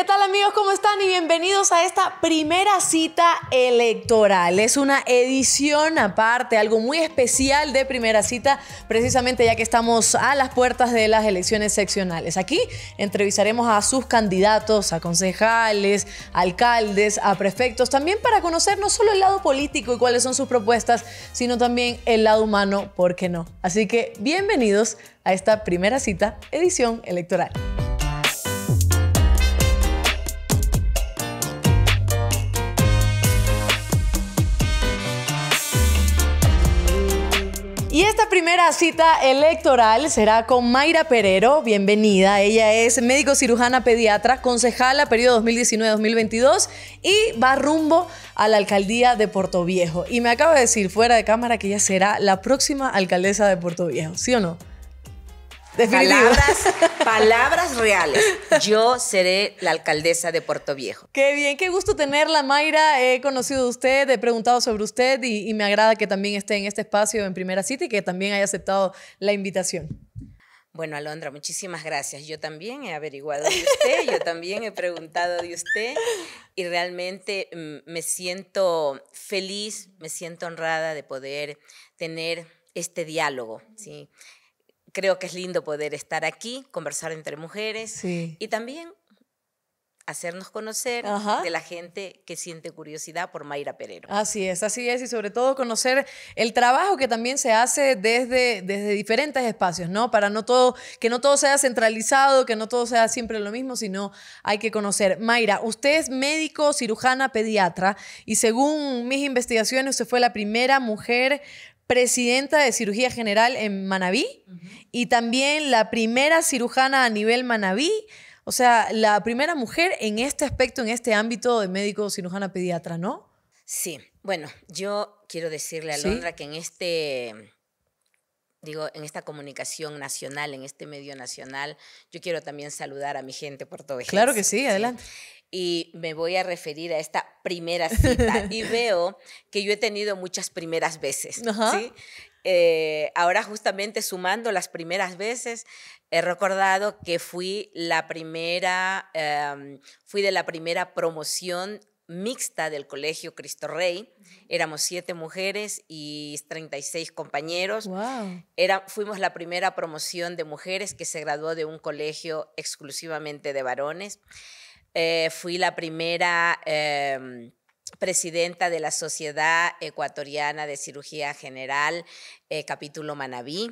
¿Qué tal amigos? ¿Cómo están? Y bienvenidos a esta primera cita electoral. Es una edición aparte, algo muy especial de primera cita, precisamente ya que estamos a las puertas de las elecciones seccionales. Aquí entrevistaremos a sus candidatos, a concejales, alcaldes, a prefectos, también para conocer no solo el lado político y cuáles son sus propuestas, sino también el lado humano, ¿por qué no? Así que bienvenidos a esta primera cita edición electoral. primera cita electoral será con Mayra Perero. Bienvenida. Ella es médico cirujana pediatra, concejala periodo 2019-2022 y va rumbo a la alcaldía de Puerto Viejo. Y me acaba de decir fuera de cámara que ella será la próxima alcaldesa de Puerto Viejo, ¿sí o no? Palabras, palabras reales. Yo seré la alcaldesa de Puerto Viejo. Qué bien, qué gusto tenerla, Mayra. He conocido a usted, he preguntado sobre usted y, y me agrada que también esté en este espacio en Primera City y que también haya aceptado la invitación. Bueno, Alondra, muchísimas gracias. Yo también he averiguado de usted, yo también he preguntado de usted y realmente mm, me siento feliz, me siento honrada de poder tener este diálogo, ¿sí? creo que es lindo poder estar aquí, conversar entre mujeres y también hacernos conocer de la gente que siente curiosidad por Mayra Perero. Así es, así es, y sobre todo conocer el trabajo que también se hace desde, desde diferentes espacios, ¿no? Para no que no todo sea centralizado, que no todo sea siempre lo mismo, sino hay que conocer. Mayra, usted es médico, cirujana, pediatra, y según mis investigaciones, usted fue la primera mujer presidenta de cirugía general en Manabí y también la primera cirujana a nivel Manabí. O sea, la primera mujer en este aspecto, en este ámbito de médico cirujana pediatra, ¿no? Sí. Bueno, yo quiero decirle a Londra que en este digo, en esta comunicación nacional, en este medio nacional, yo quiero también saludar a mi gente por todo Claro que sí, adelante y me voy a referir a esta primera cita y veo que yo he tenido muchas primeras veces. Eh, ahora justamente sumando las primeras veces, he recordado que fui la primera, em, fui de la primera promoción mixta del Colegio Cristo Rey. Éramos siete mujeres y 36 compañeros. Era, fuimos la primera promoción de mujeres que se graduó de un colegio exclusivamente de varones. Eh, fui la primera em, presidenta de la Sociedad Ecuatoriana de Cirugía General, eh, capítulo Manabí.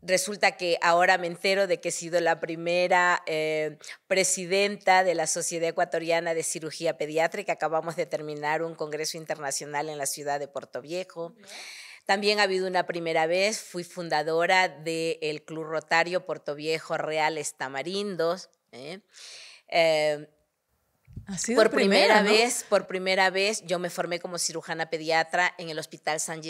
Resulta que ahora me entero de que he sido la primera eh, presidenta de la Sociedad Ecuatoriana de Cirugía Pediátrica. Acabamos de terminar un congreso internacional en la ciudad de Puerto Viejo. También ha habido una primera vez, fui fundadora del Club Rotario Puerto Viejo Reales Tamarindos. ¿eh? Em, por primera, vez, por primera vez, yo me formé como cirujana pediatra en el Hospital San,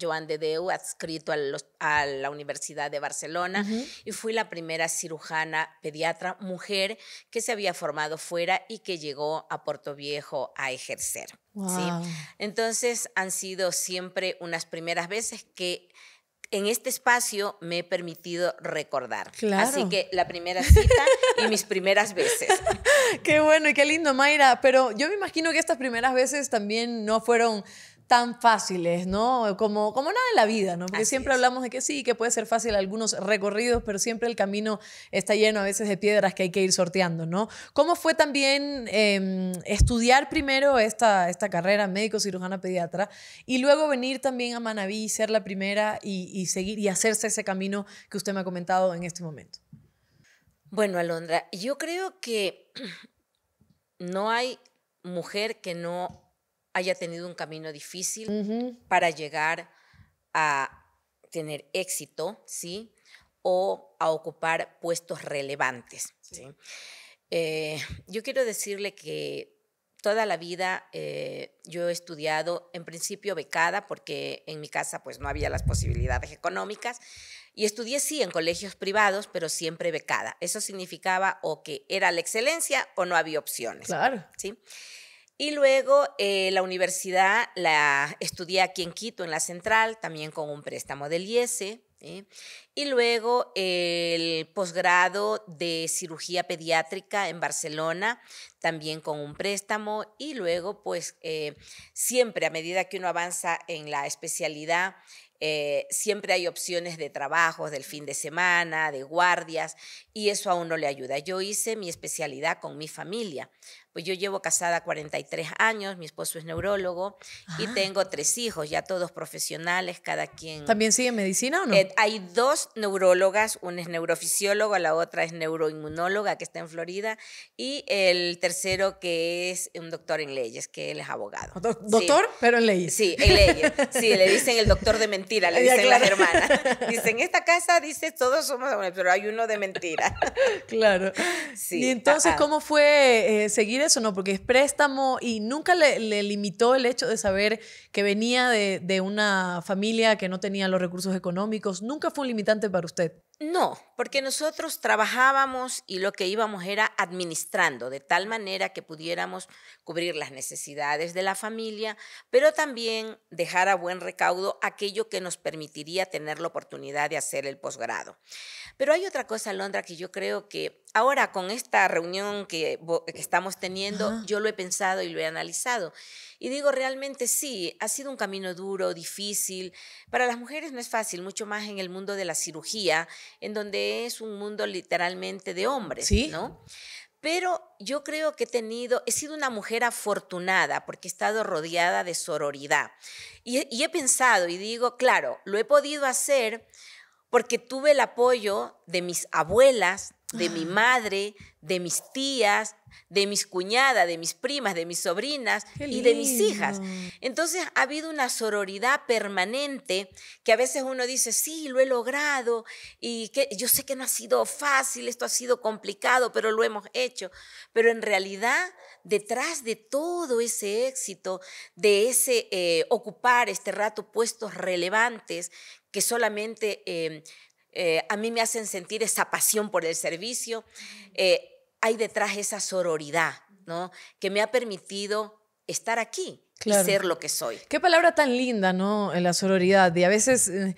Joan de Deu, adscrito a, la Universidad de Barcelona, y fui la primera cirujana pediatra mujer que se había formado fuera y que llegó a Puerto Viejo a ejercer. Entonces han sido siempre unas primeras veces que en este espacio me he permitido recordar. Así que la primera cita y mis primeras veces. Qué bueno y qué lindo, Mayra. Pero yo me imagino que estas primeras veces también no fueron tan fáciles, ¿no? Como, como nada en la vida, ¿no? Porque siempre hablamos de que sí, que puede ser fácil algunos recorridos, pero siempre el camino está lleno a veces de piedras que hay que ir sorteando, ¿no? ¿Cómo fue también em, estudiar primero esta, esta carrera médico cirujana pediatra y luego venir también a Manabí, ser la primera y, y seguir y hacerse ese camino que usted me ha comentado en este momento? Bueno, Alondra, yo creo que no hay mujer que no haya tenido un camino difícil para llegar a tener éxito, ¿sí? O a ocupar puestos relevantes, ¿sí? Eh, yo quiero decirle que toda la vida eh, yo he estudiado, en principio becada, porque en mi casa pues no había las posibilidades económicas, y estudié sí en colegios privados, pero siempre becada. Eso significaba o que era la excelencia o no había opciones. Claro. ¿sí? Y luego eh, la universidad la estudié aquí en Quito, en la central, también con un préstamo del IESE. ¿eh? Y luego eh, el posgrado de cirugía pediátrica en Barcelona, también con un préstamo. Y luego, pues, siempre a medida que uno avanza en la especialidad, siempre hay opciones de trabajos del fin de semana, de guardias, y eso a uno le ayuda. Yo hice mi especialidad con mi familia, pues yo llevo casada 43 años, mi esposo es neurólogo y ah. tengo tres hijos, ya todos profesionales, cada quien. ¿También sigue medicina o no? Eh, hay dos neurólogas, una es neurofisióloga, la otra es neuroinmunóloga que está en Florida y el tercero que es un doctor en leyes, que él es abogado. ¿Doctor? Pero en leyes. Sí, en leyes. Sí, le dicen el doctor de mentira, le dicen las hermanas. Dicen, esta casa dice todos somos, pero hay uno de mentira. Claro. Sí. Y entonces, ¿cómo fue eh, seguir eso, ¿no? Porque es préstamo y nunca le, limitó el hecho de saber que venía de, una familia que no tenía los recursos económicos. Nunca fue un limitante para usted. No, porque nosotros trabajábamos y lo que íbamos era administrando de tal manera que pudiéramos cubrir las necesidades de la familia, pero también dejar a buen recaudo aquello que nos permitiría tener la oportunidad de hacer el posgrado. Pero hay otra cosa, Londra, que yo creo que ahora con esta reunión que, estamos teniendo, yo lo he pensado y lo he analizado. Y digo, realmente sí, ha sido un camino duro, difícil. Para las mujeres no es fácil, mucho más en el mundo de la cirugía, en donde es un mundo literalmente de hombres, ¿Sí? ¿no? Pero yo creo que he tenido, he sido una mujer afortunada porque he estado rodeada de sororidad. Y, y he pensado y digo, claro, lo he podido hacer porque tuve el apoyo de mis abuelas, de mi ah. madre, de mis tías, de mis cuñadas, de mis primas, de mis sobrinas y de mis hijas. Entonces ha habido una sororidad permanente que a veces uno dice, sí, lo he logrado y que yo sé que no ha sido fácil, esto ha sido complicado, pero lo hemos hecho. Pero en realidad, detrás de todo ese éxito, de ese eh, ocupar este rato puestos relevantes que solamente... Em, eh, a mí me hacen sentir esa pasión por el servicio. Eh, hay detrás esa sororidad, ¿no? Que me ha permitido estar aquí y ser lo que soy. Qué palabra tan linda, ¿no? La sororidad. Y a veces... Eh,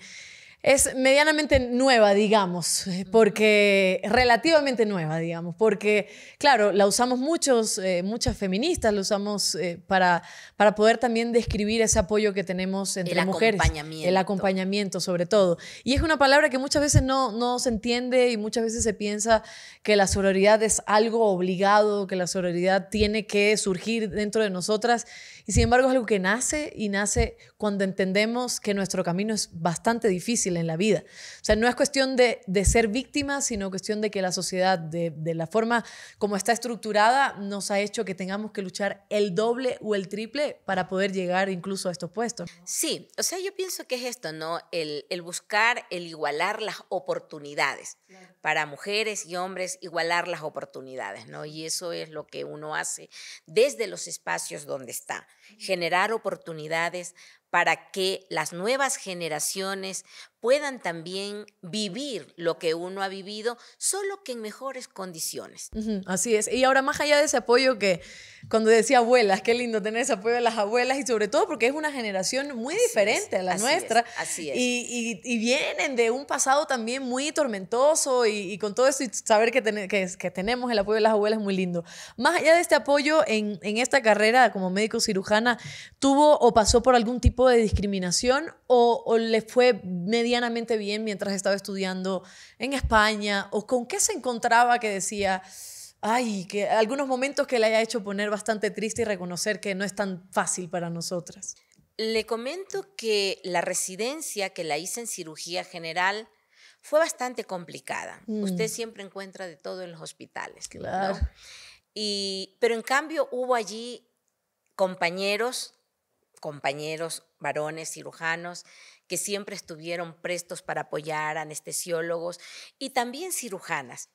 es medianamente nueva, digamos, eh, porque relativamente nueva, digamos, porque, claro, la usamos muchos, eh, muchas feministas, la usamos eh, para, para poder también describir ese apoyo que tenemos entre el mujeres. Acompañamiento. El acompañamiento, sobre todo. Y es una palabra que muchas veces no, no se entiende y muchas veces se piensa que la sororidad es algo obligado, que la sororidad tiene que surgir dentro de nosotras. Y sin embargo es algo que nace y nace cuando entendemos que nuestro camino es bastante difícil en la vida. O sea, no es cuestión de, de ser víctima, sino cuestión de que la sociedad, de, de, la forma como está estructurada, nos ha hecho que tengamos que luchar el doble o el triple para poder llegar incluso a estos puestos. Sí, o sea, yo pienso que es esto, ¿no? El, el buscar, el igualar las oportunidades para mujeres y hombres, igualar las oportunidades, ¿no? Y eso es lo que uno hace desde los espacios donde está, generar oportunidades para que las nuevas generaciones puedan también vivir lo que uno ha vivido, solo que en mejores condiciones. así es. Y ahora más allá de ese apoyo que cuando decía abuelas, qué lindo tener ese apoyo de las abuelas y sobre todo porque es una generación muy diferente a la nuestra. así es. Y, vienen de un pasado también muy tormentoso y, con todo eso y saber que, que, tenemos el apoyo de las abuelas es muy lindo. Más allá de este apoyo en, esta carrera como médico cirujana, ¿tuvo o pasó por algún tipo de discriminación o, o le fue medio bien mientras estaba estudiando en España? ¿O con qué se encontraba que decía, ay, que algunos momentos que le haya hecho poner bastante triste y reconocer que no es tan fácil para nosotras? Le comento que la residencia que la hice en cirugía general fue bastante complicada. Mm. Usted siempre encuentra de todo en los hospitales. Claro. Y, pero en cambio hubo allí compañeros, compañeros varones cirujanos que siempre estuvieron prestos para apoyar anestesiólogos y también cirujanas.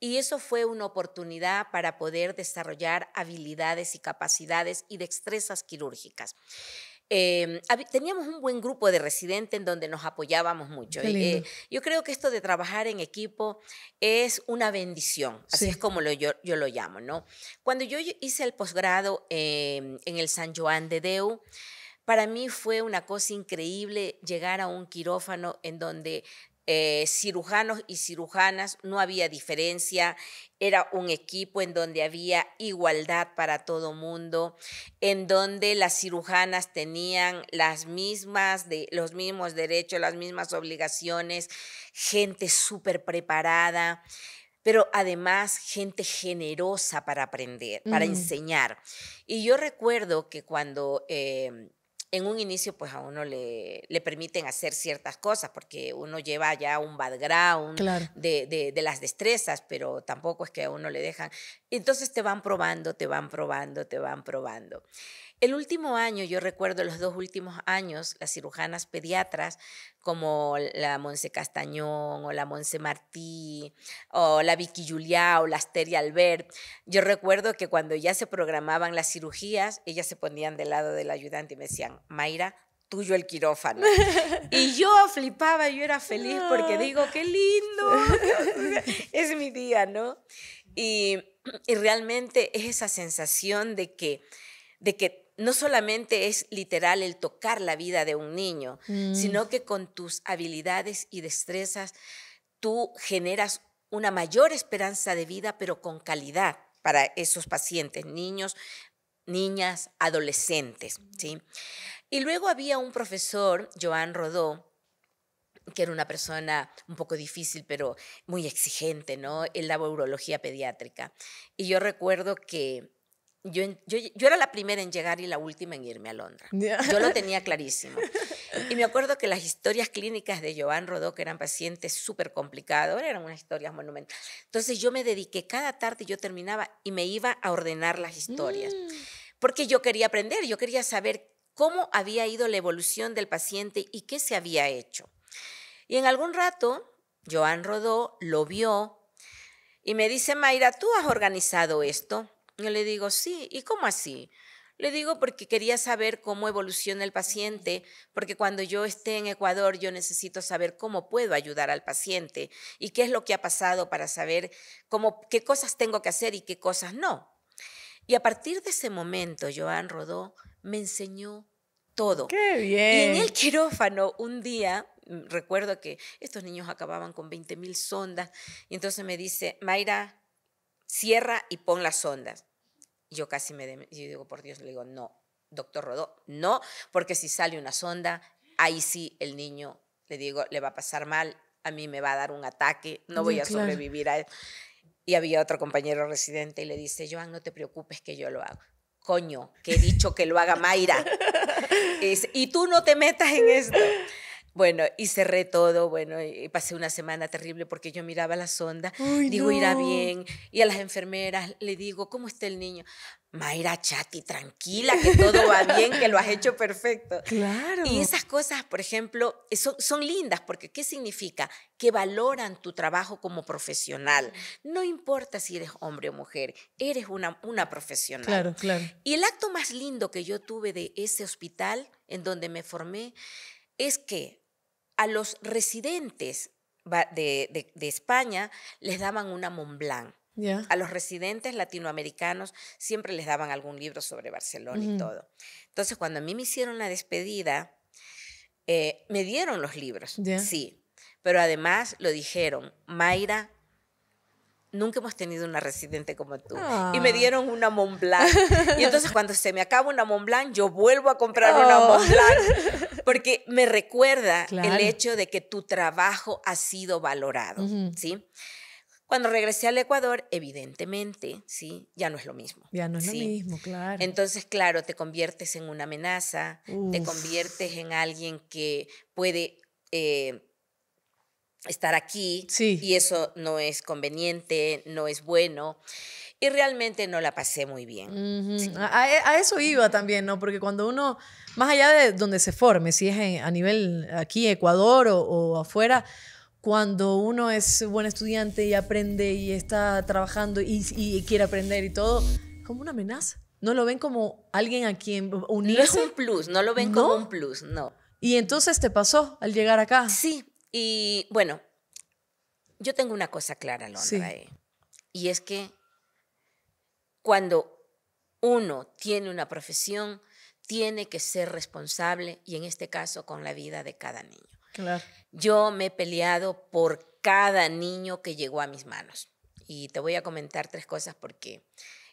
Y eso fue una oportunidad para poder desarrollar habilidades y capacidades y destrezas quirúrgicas. Eh, teníamos un buen grupo de residentes en donde nos apoyábamos mucho. Eh, yo creo que esto de trabajar en equipo es una bendición, así es como yo, lo llamo, ¿no? Cuando yo hice el posgrado eh, en el San Joan de Deu, para mí fue una cosa increíble llegar a un quirófano en donde eh, cirujanos y cirujanas, no había diferencia, era un equipo en donde había igualdad para todo mundo, en donde las cirujanas tenían las mismas de, los mismos derechos, las mismas obligaciones, gente súper preparada pero además gente generosa para aprender, para enseñar. Y yo recuerdo que cuando em, en un inicio pues a uno le, le permiten hacer ciertas cosas porque uno lleva ya un background de, de, las destrezas, pero tampoco es que a uno le dejan. Entonces te van probando, te van probando, te van probando. El último año, yo recuerdo los dos últimos años, las cirujanas pediatras como la Monse Castañón o la Monse Martí o la Vicky Juliá o la Asteria Albert, yo recuerdo que cuando ya se programaban las cirugías, ellas se ponían del lado del ayudante y me decían, Mayra, tuyo el quirófano. Y yo flipaba, yo era feliz porque digo, qué lindo, es mi día, ¿no? Y, realmente es esa sensación de que, de que no solamente es literal el tocar la vida de un niño, mm. sino que con tus habilidades y destrezas tú generas una mayor esperanza de vida, pero con calidad para esos pacientes, niños, niñas, adolescentes. ¿sí? Y luego había un profesor, Joan Rodó, que era una persona un poco difícil, pero muy exigente, ¿no? En la urología pediátrica. Y yo recuerdo que yo, era la primera en llegar y la última en irme a Londres. Yo lo tenía clarísimo. Y me acuerdo que las historias clínicas de Joan Rodó, que eran pacientes súper complicados, eran unas historias monumentales. Entonces yo me dediqué, cada tarde yo terminaba y me iba a ordenar las historias. Mm. Porque yo quería aprender, yo quería saber cómo había ido la evolución del paciente y qué se había hecho. Y en algún rato, Joan Rodó lo vio y me dice, Mayra, tú has organizado esto. Yo le digo, sí, ¿y cómo así? Le digo porque quería saber cómo evoluciona el paciente, porque cuando yo esté en Ecuador yo necesito saber cómo puedo ayudar al paciente y qué es lo que ha pasado para saber cómo, qué cosas tengo que hacer y qué cosas no. Y a partir de ese momento, Joan Rodó me enseñó todo. ¡Qué bien! Y en el quirófano, un día, mm, recuerdo que estos niños acababan con 20.000 sondas, y entonces me dice, Mayra, cierra y pon las sondas yo casi me... yo digo, por Dios, le digo, no, doctor Rodó, no, porque si sale una sonda, ahí sí el niño, le digo, le va a pasar mal, a mí me va a dar un ataque, no voy a sobrevivir a él. Y había otro compañero residente y le dice, Joan, no te preocupes que yo lo hago. Coño, que he dicho que lo haga Mayra. y tú no te metas en esto. Bueno, y cerré todo, bueno, y pasé una semana terrible porque yo miraba la sonda, digo, irá bien, y a las enfermeras le digo, ¿cómo está el niño? Mayra Chati, tranquila, que todo va bien, que lo has hecho perfecto. Claro. Y esas cosas, por ejemplo, son, son, lindas, porque ¿qué significa? Que valoran tu trabajo como profesional. No importa si eres hombre o mujer, eres una, una profesional. Claro, claro. Y el acto más lindo que yo tuve de ese hospital en donde me formé es que a los residentes de, España les daban una Montblanc. A los residentes latinoamericanos siempre les daban algún libro sobre Barcelona y todo. Entonces, cuando a mí me hicieron la despedida, eh, me dieron los libros, sí, pero además lo dijeron, Mayra nunca hemos tenido una residente como tú. Y me ah. dieron una Mont Y entonces cuando se me acaba una Mont Blanc, yo vuelvo a comprar una oh. Mont Blanc. Porque me recuerda el hecho de que tu trabajo ha sido valorado, ¿sí? Cuando regresé al Ecuador, evidentemente, ¿sí? Ya no es lo mismo. Ya no es lo mismo, claro. Entonces, claro, te conviertes en una amenaza, te conviertes en alguien que puede... Eh, estar aquí y eso no es conveniente, no es bueno. Y realmente no la pasé muy bien. a, eso iba también, ¿no? Porque cuando uno, más allá de donde se forme, si es a nivel aquí, Ecuador o, afuera, cuando uno es buen estudiante y aprende y está trabajando y, quiere aprender y todo, como una amenaza. No lo ven como alguien a quien unirse. es un plus, no lo ven como un plus, no. ¿Y entonces te pasó al llegar acá? Sí, y bueno, yo tengo una cosa clara, Londra, y es que cuando uno tiene una profesión, tiene que ser responsable y en este caso con la vida de cada niño. Claro. Yo me he peleado por cada niño que llegó a mis manos. Y te voy a comentar tres cosas porque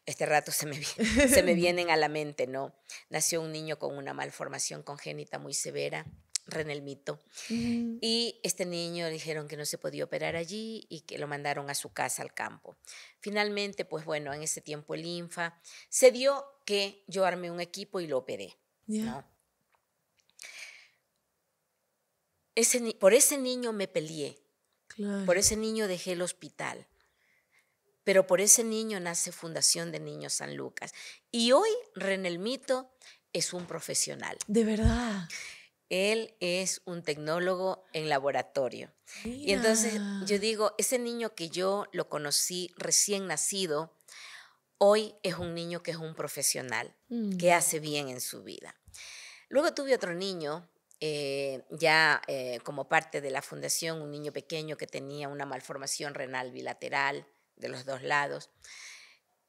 este rato se me vienen a la mente, ¿no? Nació un niño con una malformación congénita muy severa. Renelmito Y este niño dijeron que no se podía operar allí y que lo mandaron a su casa al campo. Finalmente, pues bueno, en ese tiempo el INFA se dio que yo armé un equipo y lo operé. Ese, por ese niño me peleé. Por ese niño dejé el hospital. Pero por ese niño nace Fundación de Niños San Lucas. Y hoy Renelmito es un profesional. De verdad. Él es un tecnólogo en laboratorio. Y entonces yo digo, ese niño que yo lo conocí recién nacido, hoy es un niño que es un profesional, que mm. hace bien en su vida. Luego tuve otro niño, eh, ya eh, como parte de la fundación, un niño pequeño que tenía una malformación renal bilateral de los dos lados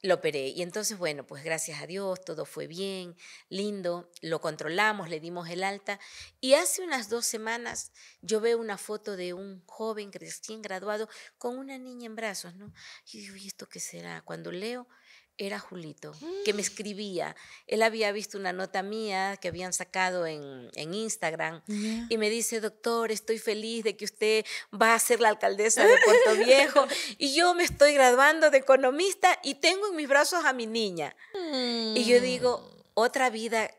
lo operé. Y entonces, bueno, pues gracias a Dios, todo fue bien, lindo, lo controlamos, le dimos el alta. Y hace unas dos semanas yo veo una foto de un joven recién graduado con una niña en brazos, ¿no? Y digo, ¿y esto qué será? Cuando leo, era Julito, que me mm. escribía. Él había visto una nota mía que habían sacado en, Instagram y me dice, doctor, estoy feliz de que usted va a ser la alcaldesa de Puerto Viejo y yo me estoy graduando de economista y tengo en mis brazos a mi niña. Y yo digo, mm. otra vida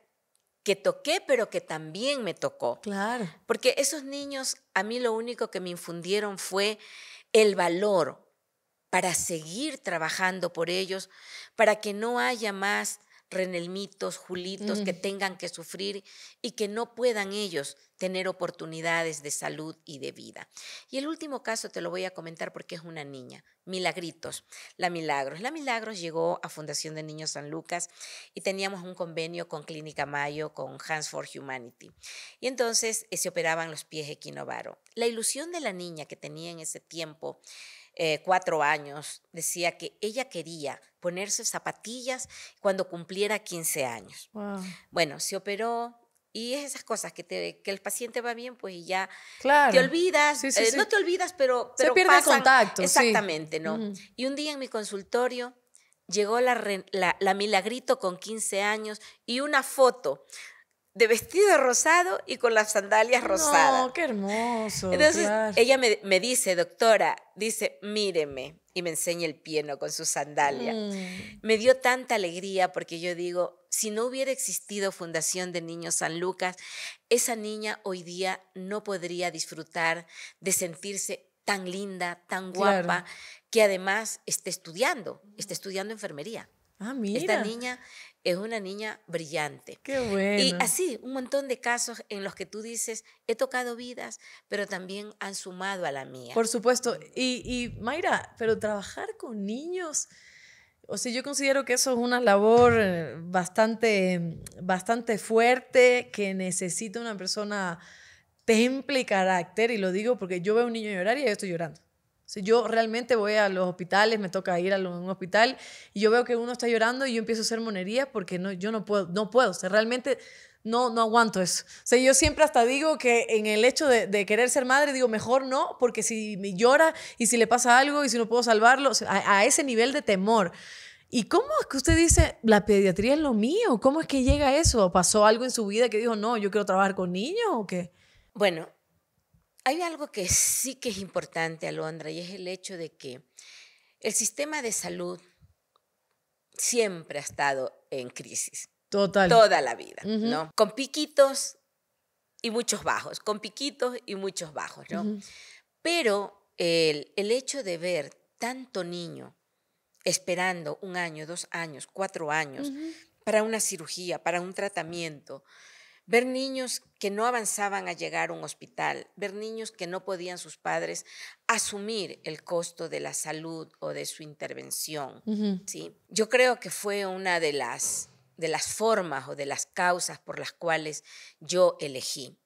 que toqué, pero que también me tocó. Claro. Porque esos niños, a mí lo único que me infundieron fue el valor, para seguir trabajando por ellos, para que no haya más renelmitos, julitos que mm. tengan que sufrir y que no puedan ellos tener oportunidades de salud y de vida. Y el último caso te lo voy a comentar porque es una niña, Milagritos, la Milagros. La Milagros llegó a Fundación de Niños San Lucas y teníamos un convenio con Clínica Mayo, con Hands for Humanity. Y entonces eh, se operaban los pies equinovaro. La ilusión de la niña que tenía en ese tiempo eh, cuatro años, decía que ella quería ponerse zapatillas cuando cumpliera 15 años. Bueno, se operó, y es esas cosas que, te, que el paciente va bien, pues ya te olvidas, eh, no te olvidas, pero, se pierde contacto. Exactamente, ¿no? Y un día en mi consultorio llegó la, la, la, Milagrito con 15 años y una foto de vestido rosado y con las sandalias rosadas. No, qué hermoso. Entonces ella me, dice, doctora, dice, míreme. Y me enseña el pieno con su sandalia. Mm. Me dio tanta alegría porque yo digo, si no hubiera existido Fundación de Niños San Lucas, esa niña hoy día no podría disfrutar de sentirse tan linda, tan guapa, que además esté estudiando, esté estudiando enfermería. Ah, Esta niña es una niña brillante. Qué bueno. Y así, un montón de casos en los que tú dices, he tocado vidas, pero también han sumado a la mía. Por supuesto. Y, Mayra, pero trabajar con niños, o sea, yo considero que eso es una labor eh, bastante, bastante fuerte, que necesita una persona temple y carácter, y lo digo porque yo veo a un niño llorar y yo estoy llorando yo realmente voy a los hospitales, me toca ir a un hospital y yo veo que uno está llorando y yo empiezo a hacer monería porque no, yo no puedo, no puedo, realmente no, no aguanto eso. O yo siempre hasta digo que en el hecho de, querer ser madre, digo, mejor no, porque si me llora y si le pasa algo y si no puedo salvarlo, a, a, ese nivel de temor. ¿Y cómo es que usted dice, la pediatría es lo mío? ¿Cómo es que llega a eso? ¿Pasó algo en su vida que dijo, no, yo quiero trabajar con niños o qué? Bueno, hay algo que sí que es importante, Alondra, y es el hecho de que el sistema de salud siempre ha estado en crisis. Total. Toda la vida, ¿no? Con piquitos y muchos bajos, con piquitos y muchos bajos, ¿no? Pero el, hecho de ver tanto niño esperando un año, dos años, cuatro años para una cirugía, para un tratamiento, ver niños que no avanzaban a llegar a un hospital, ver niños que no podían sus padres asumir el costo de la salud o de su intervención. ¿sí? Yo creo que fue una de las, de las formas o de las causas por las cuales yo elegí.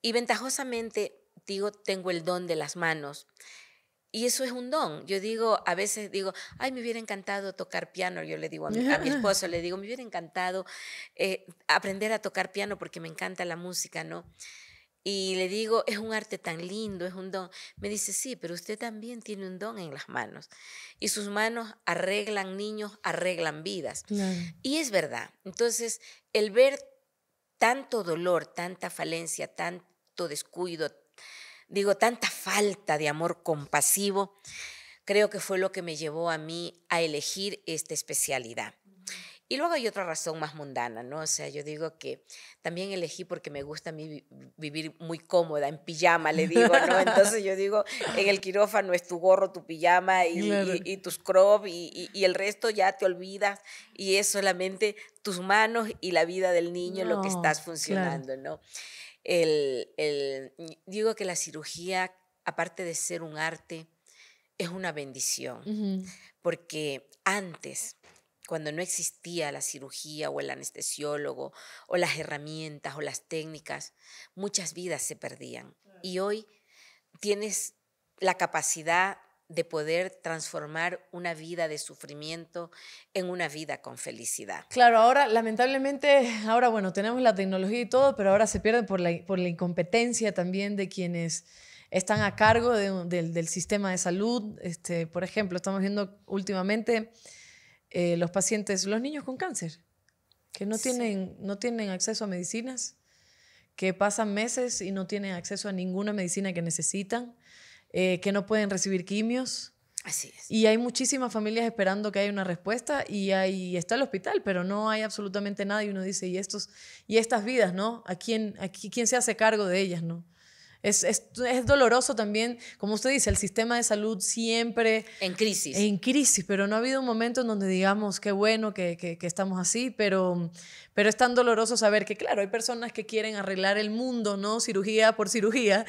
Y ventajosamente, digo, tengo el don de las manos y eso es un don. Yo digo, a veces digo, ay, me hubiera encantado tocar piano. Yo le digo a mi, esposo, le digo, me hubiera encantado eh, aprender a tocar piano porque me encanta la música, ¿no? Y le digo, es un arte tan lindo, es un don. Me dice, sí, pero usted también tiene un don en las manos. Y sus manos arreglan niños, arreglan vidas. Y es verdad. Entonces, el ver tanto dolor, tanta falencia, tanto descuido, digo, tanta falta de amor compasivo, creo que fue lo que me llevó a mí a elegir esta especialidad. Y luego hay otra razón más mundana, ¿no? O sea, yo digo que también elegí porque me gusta a mí vivir muy cómoda, en pijama, le digo, ¿no? Entonces yo digo, en el quirófano es tu gorro, tu pijama y, tus crop y, el resto ya te olvidas y es solamente tus manos y la vida del niño lo que estás funcionando, ¿no? El, digo que la cirugía, aparte de ser un arte, es una bendición, porque antes, cuando no existía la cirugía o el anestesiólogo o las herramientas o las técnicas, muchas vidas se perdían. Y hoy tienes la capacidad de poder transformar una vida de sufrimiento en una vida con felicidad. Claro, ahora lamentablemente, ahora bueno, tenemos la tecnología y todo, pero ahora se pierde por la, incompetencia también de quienes están a cargo del sistema de salud. Este, por ejemplo, estamos viendo últimamente eh, los pacientes, los niños con cáncer, que no tienen, no tienen acceso a medicinas, que pasan meses y no tienen acceso a ninguna medicina que necesitan eh, que no pueden recibir quimios. Así es. Y hay muchísimas familias esperando que haya una respuesta y ahí está el hospital, pero no hay absolutamente nada y uno dice, ¿y, estos, y estas vidas, no? ¿A quién, quién se hace cargo de ellas, no? Es, es, doloroso también, como usted dice, el sistema de salud siempre... En crisis. En crisis, pero no ha habido un momento en donde digamos, qué bueno que, estamos así, pero, pero es tan doloroso saber que, claro, hay personas que quieren arreglar el mundo, ¿no? Cirugía por cirugía,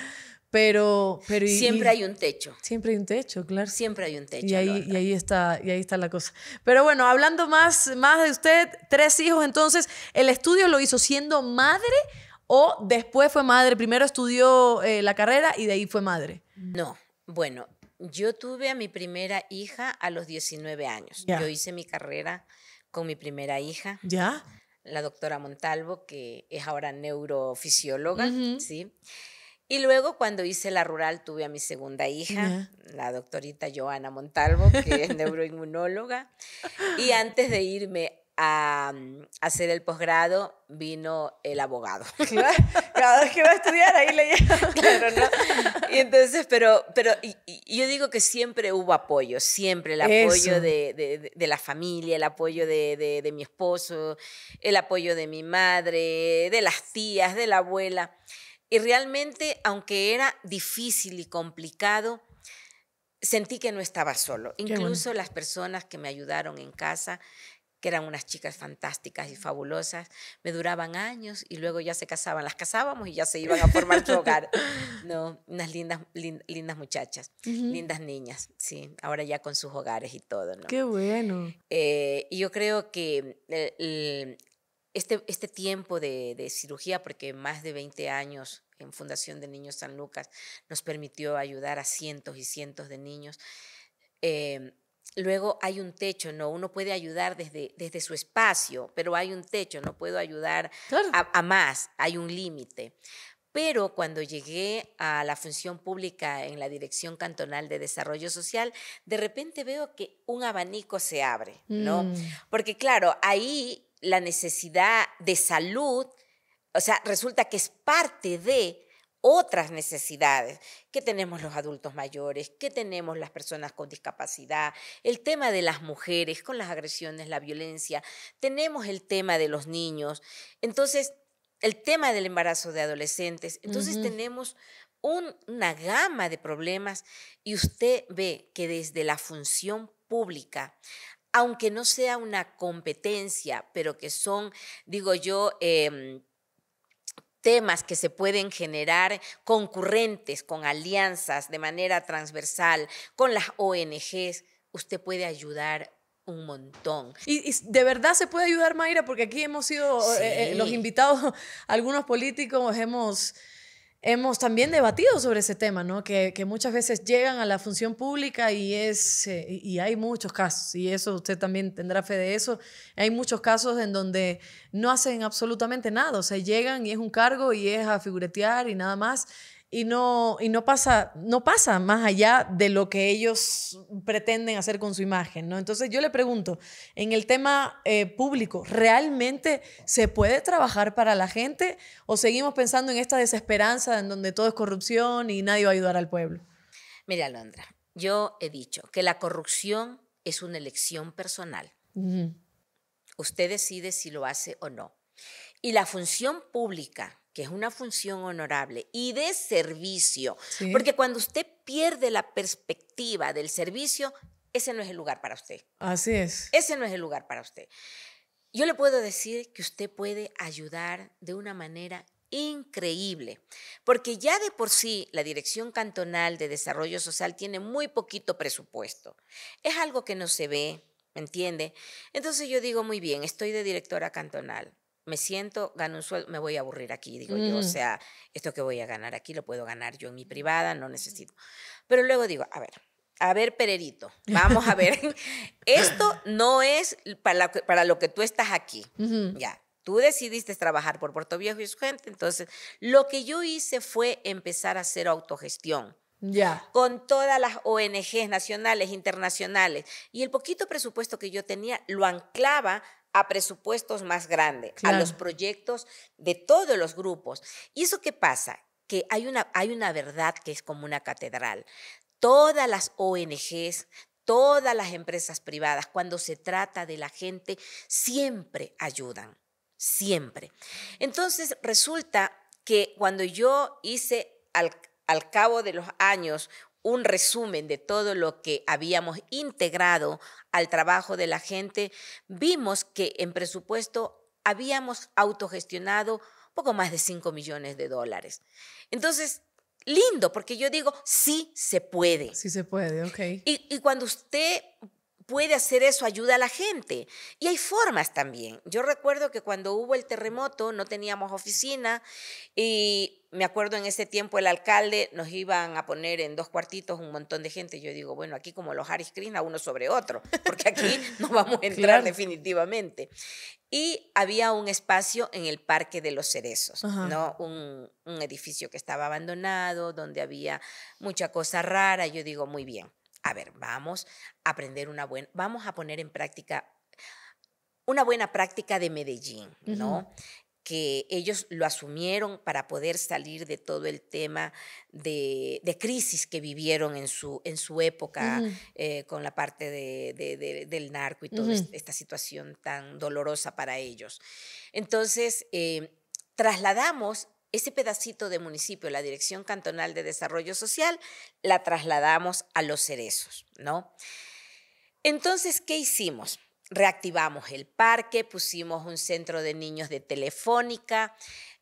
pero, siempre hay un techo. Siempre hay un techo, claro. Siempre hay un techo. Y ahí, y ahí, está, y ahí está la cosa. Pero bueno, hablando más, más de usted, tres hijos, entonces, ¿el estudio lo hizo siendo madre o después fue madre? Primero estudió eh, la carrera y de ahí fue madre. No, bueno, yo tuve a mi primera hija a los 19 años. Yo hice mi carrera con mi primera hija. ¿Ya? La doctora Montalvo, que es ahora neurofisióloga, ¿sí? Y luego cuando hice la rural tuve a mi segunda hija, la doctorita Joana Montalvo, que es neuroinmunóloga. Y antes de irme mm, a hacer el posgrado vino el abogado. Claro, cada vez que va a estudiar ahí le claro, ¿no? Y entonces, pero, pero yo digo que siempre hubo apoyo, siempre el apoyo de, de, de, la familia, el apoyo de, de mi esposo, el apoyo de mi madre, de las tías, de la abuela. Y realmente, aunque era difícil y complicado, sentí que no estaba solo. Incluso las personas que me ayudaron en casa, que eran unas chicas fantásticas y fabulosas, me duraban años y luego ya se casaban, las casábamos y ya se iban a formar su hogar. No, unas lindas, lindas muchachas, lindas niñas, sí, ahora ya con sus hogares y todo, Qué bueno. Eh, y yo creo que eh, este, este, tiempo de, cirugía, porque más de 20 años en Fundación de Niños San Lucas nos permitió ayudar a cientos y cientos de niños. Eh, luego hay un techo, ¿no? Uno puede ayudar desde, desde su espacio, pero hay un techo, no puedo ayudar a, más, hay un límite. Pero cuando llegué a la función pública en la Dirección Cantonal de Desarrollo Social, de repente veo que un abanico se abre, ¿no? Mm. Porque claro, ahí la necesidad de salud, o sea, resulta que es parte de otras necesidades que tenemos los adultos mayores, que tenemos las personas con discapacidad, el tema de las mujeres con las agresiones, la violencia, tenemos el tema de los niños, entonces el tema del embarazo de adolescentes, entonces tenemos una gama de problemas y usted ve que desde la función pública aunque no sea una competencia, pero que son, digo yo, em, temas que se pueden generar concurrentes, con alianzas de manera transversal, con las ONGs, usted puede ayudar un montón. Y, de verdad se puede ayudar, Mayra, porque aquí hemos sido eh, eh, los invitados, algunos políticos hemos hemos también debatido sobre ese tema, ¿no? Que, muchas veces llegan a la función pública y, es, eh, y hay muchos casos, y eso usted también tendrá fe de eso, hay muchos casos en donde no hacen absolutamente nada, o sea, llegan y es un cargo y es a figuretear y nada más y no, y no, pasa, no pasa más allá de lo que ellos pretenden hacer con su imagen. ¿no? Entonces yo le pregunto, en el tema eh, público, ¿realmente se puede trabajar para la gente o seguimos pensando en esta desesperanza en donde todo es corrupción y nadie va a ayudar al pueblo? Mira, Alondra, yo he dicho que la corrupción es una elección personal. Usted decide si lo hace o no. Y la función pública que es una función honorable y de servicio. Porque cuando usted pierde la perspectiva del servicio, ese no es el lugar para usted. Así es. Ese no es el lugar para usted. Yo le puedo decir que usted puede ayudar de una manera increíble, porque ya de por sí la Dirección Cantonal de Desarrollo Social tiene muy poquito presupuesto. Es algo que no se ve, ¿me entiende? Entonces yo digo, muy bien, estoy de directora cantonal me siento, gano un sueldo, me voy a aburrir aquí, digo yo, o sea, esto que voy a ganar aquí lo puedo ganar yo en mi privada, no necesito. Pero luego digo, a ver, a ver, Pererito, vamos a ver, esto no es para, lo que tú estás aquí, ya. Tú decidiste trabajar por Puerto Viejo y su gente, entonces lo que yo hice fue empezar a hacer autogestión. Ya. Con todas las ONGs nacionales, internacionales. Y el poquito presupuesto que yo tenía lo anclaba a presupuestos más grandes, a los proyectos de todos los grupos. ¿Y eso qué pasa? Que hay una, hay una verdad que es como una catedral. Todas las ONGs, todas las empresas privadas, cuando se trata de la gente, siempre ayudan, siempre. Entonces resulta que cuando yo hice al cabo de los años un resumen de todo lo que habíamos integrado al trabajo de la gente, vimos que en presupuesto habíamos autogestionado poco más de 5 millones de dólares. Entonces, lindo, porque yo digo, sí se puede. Sí se puede, ok. Y, y cuando usted puede hacer eso, ayuda a la gente. Y hay formas también. Yo recuerdo que cuando hubo el terremoto no teníamos oficina y me acuerdo en ese tiempo el alcalde nos iban a poner en dos cuartitos un montón de gente. Yo digo, bueno, aquí como los Harris Krishna, uno sobre otro, porque aquí no vamos a entrar definitivamente. Y había un espacio en el Parque de los Cerezos, ¿no? un edificio que estaba abandonado, donde había mucha cosa rara. Yo digo, muy bien. A ver, vamos a aprender una buena, vamos a poner en práctica una buena práctica de Medellín, ¿no? que ellos lo asumieron para poder salir de todo el tema de, crisis que vivieron en su, en su época eh, con la parte del narco y toda esta situación tan dolorosa para ellos. Entonces, eh, trasladamos ese pedacito de municipio, la Dirección Cantonal de Desarrollo Social, la trasladamos a los cerezos, ¿no? Entonces, ¿qué hicimos? Reactivamos el parque, pusimos un centro de niños de telefónica,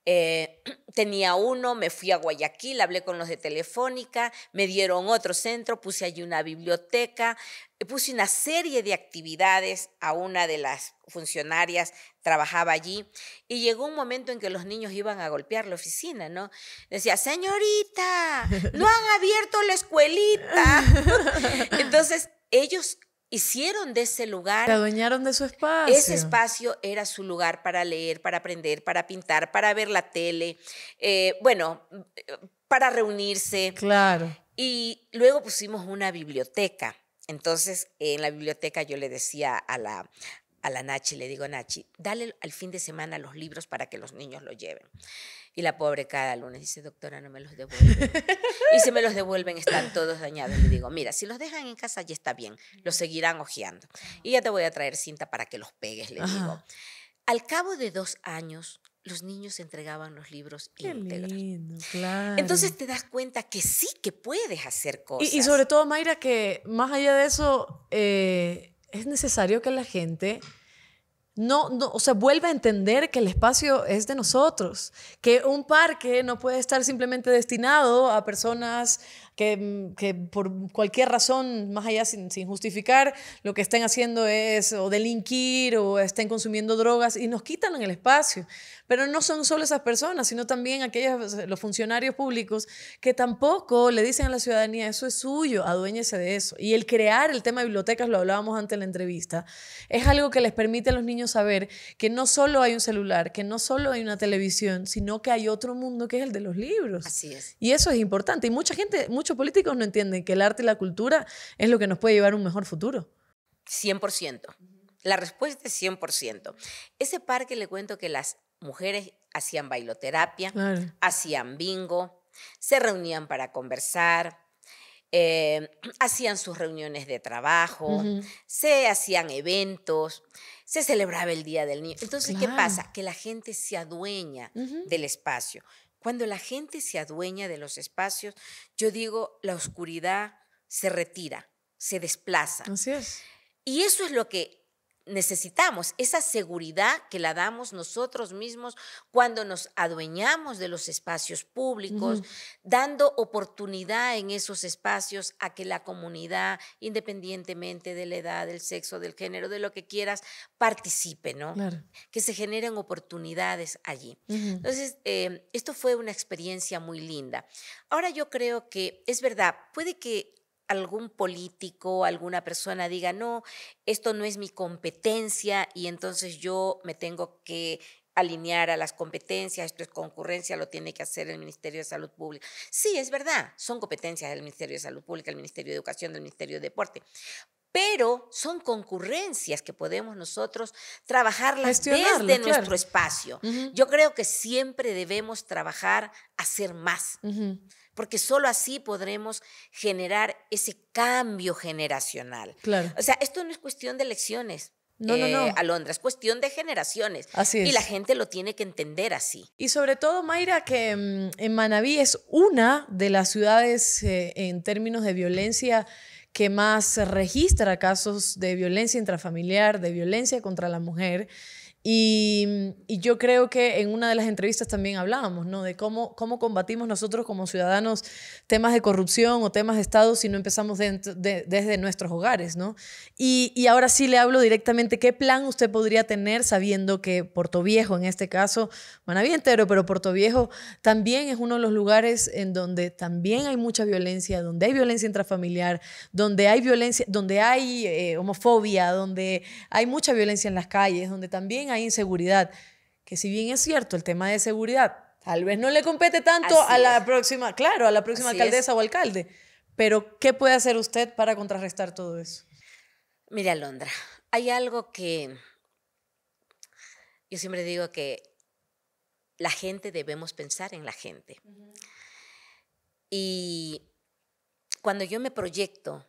eh, tenía uno, me fui a Guayaquil, hablé con los de Telefónica, me dieron otro centro, puse allí una biblioteca, eh, puse una serie de actividades a una de las funcionarias, trabajaba allí, y llegó un momento en que los niños iban a golpear la oficina, ¿no? Decía, señorita, no han abierto la escuelita. Entonces, ellos hicieron de ese lugar. adueñaron de su espacio. Ese espacio era su lugar para leer, para aprender, para pintar, para ver la tele, eh, bueno, para reunirse. Claro. Y luego pusimos una biblioteca. Entonces, en la biblioteca yo le decía a la, a la Nachi, le digo, Nachi, dale al fin de semana los libros para que los niños los lleven. Y la pobre cada lunes dice, doctora, no me los devuelven. y si me los devuelven, están todos dañados. Le digo, mira, si los dejan en casa ya está bien, los seguirán ojeando. Y ya te voy a traer cinta para que los pegues, le digo. Al cabo de dos años, los niños entregaban los libros Qué íntegros. Lindo, claro. Entonces te das cuenta que sí que puedes hacer cosas. Y, sobre todo, Mayra, que más allá de eso, eh, es necesario que la gente no, no, o sea, vuelve a entender que el espacio es de nosotros, que un parque no puede estar simplemente destinado a personas que, por cualquier razón, más allá sin, justificar, lo que estén haciendo es o delinquir o estén consumiendo drogas y nos quitan en el espacio. Pero no son solo esas personas, sino también aquellos, los funcionarios públicos que tampoco le dicen a la ciudadanía, eso es suyo, aduéñese de eso. Y el crear el tema de bibliotecas, lo hablábamos antes en la entrevista, es algo que les permite a los niños saber que no solo hay un celular, que no solo hay una televisión, sino que hay otro mundo que es el de los libros. Así es. Y eso es importante. Y mucha gente, muchos políticos no entienden que el arte y la cultura es lo que nos puede llevar a un mejor futuro. 100%. La respuesta es 100%. Ese parque le cuento que las mujeres hacían bailoterapia, hacían bingo, se reunían para conversar, eh, hacían sus reuniones de trabajo, se hacían eventos, se celebraba el Día del Niño. Entonces, ¿qué pasa? Que la gente se adueña del espacio. Cuando la gente se adueña de los espacios, yo digo, la oscuridad se retira, se desplaza. Así es. Y eso es lo que necesitamos, esa seguridad que la damos nosotros mismos cuando nos adueñamos de los espacios públicos, dando oportunidad en esos espacios a que la comunidad, independientemente de la edad, del sexo, del género, de lo que quieras, participe, ¿no? Claro. Que se generen oportunidades allí. Entonces, eh, esto fue una experiencia muy linda. Ahora yo creo que es verdad, puede que algún político, alguna persona diga, no, esto no es mi competencia y entonces yo me tengo que alinear a las competencias, esto es concurrencia, lo tiene que hacer el Ministerio de Salud Pública. Sí, es verdad, son competencias del Ministerio de Salud Pública, el Ministerio de Educación, del Ministerio de Deporte, pero son concurrencias que podemos nosotros trabajarlas desde nuestro espacio. Yo creo que siempre debemos trabajar, hacer más porque solo así podremos generar ese cambio generacional. Claro. O sea, esto no es cuestión de elecciones. No, no, eh, no. a es cuestión de generaciones. Así Y la gente lo tiene que entender así. Y sobre todo, Mayra, que mm, en Manabí es una de las ciudades eh, en términos de violencia que más registra casos de violencia intrafamiliar, de violencia contra la mujer. Y, yo creo que en una de las entrevistas también hablábamos, ¿no? De cómo, cómo combatimos nosotros como ciudadanos temas de corrupción o temas de Estado si no empezamos desde nuestros hogares, ¿no? Y, y, ahora sí le hablo directamente, ¿qué plan usted podría tener sabiendo que Puerto Viejo, en este caso, Manaví entero, pero Puerto Viejo también es uno de los lugares en donde también hay mucha violencia, donde hay violencia intrafamiliar, donde hay violencia, donde hay eh, homofobia, donde hay mucha violencia en las calles, donde también hay inseguridad, que si bien es cierto el tema de seguridad, tal vez no le compete tanto a la próxima, claro, a la próxima alcaldesa o alcalde, pero ¿qué puede hacer usted para contrarrestar todo eso? Mira Londra, hay algo que yo siempre digo que la gente debemos pensar en la gente. Y cuando yo me proyecto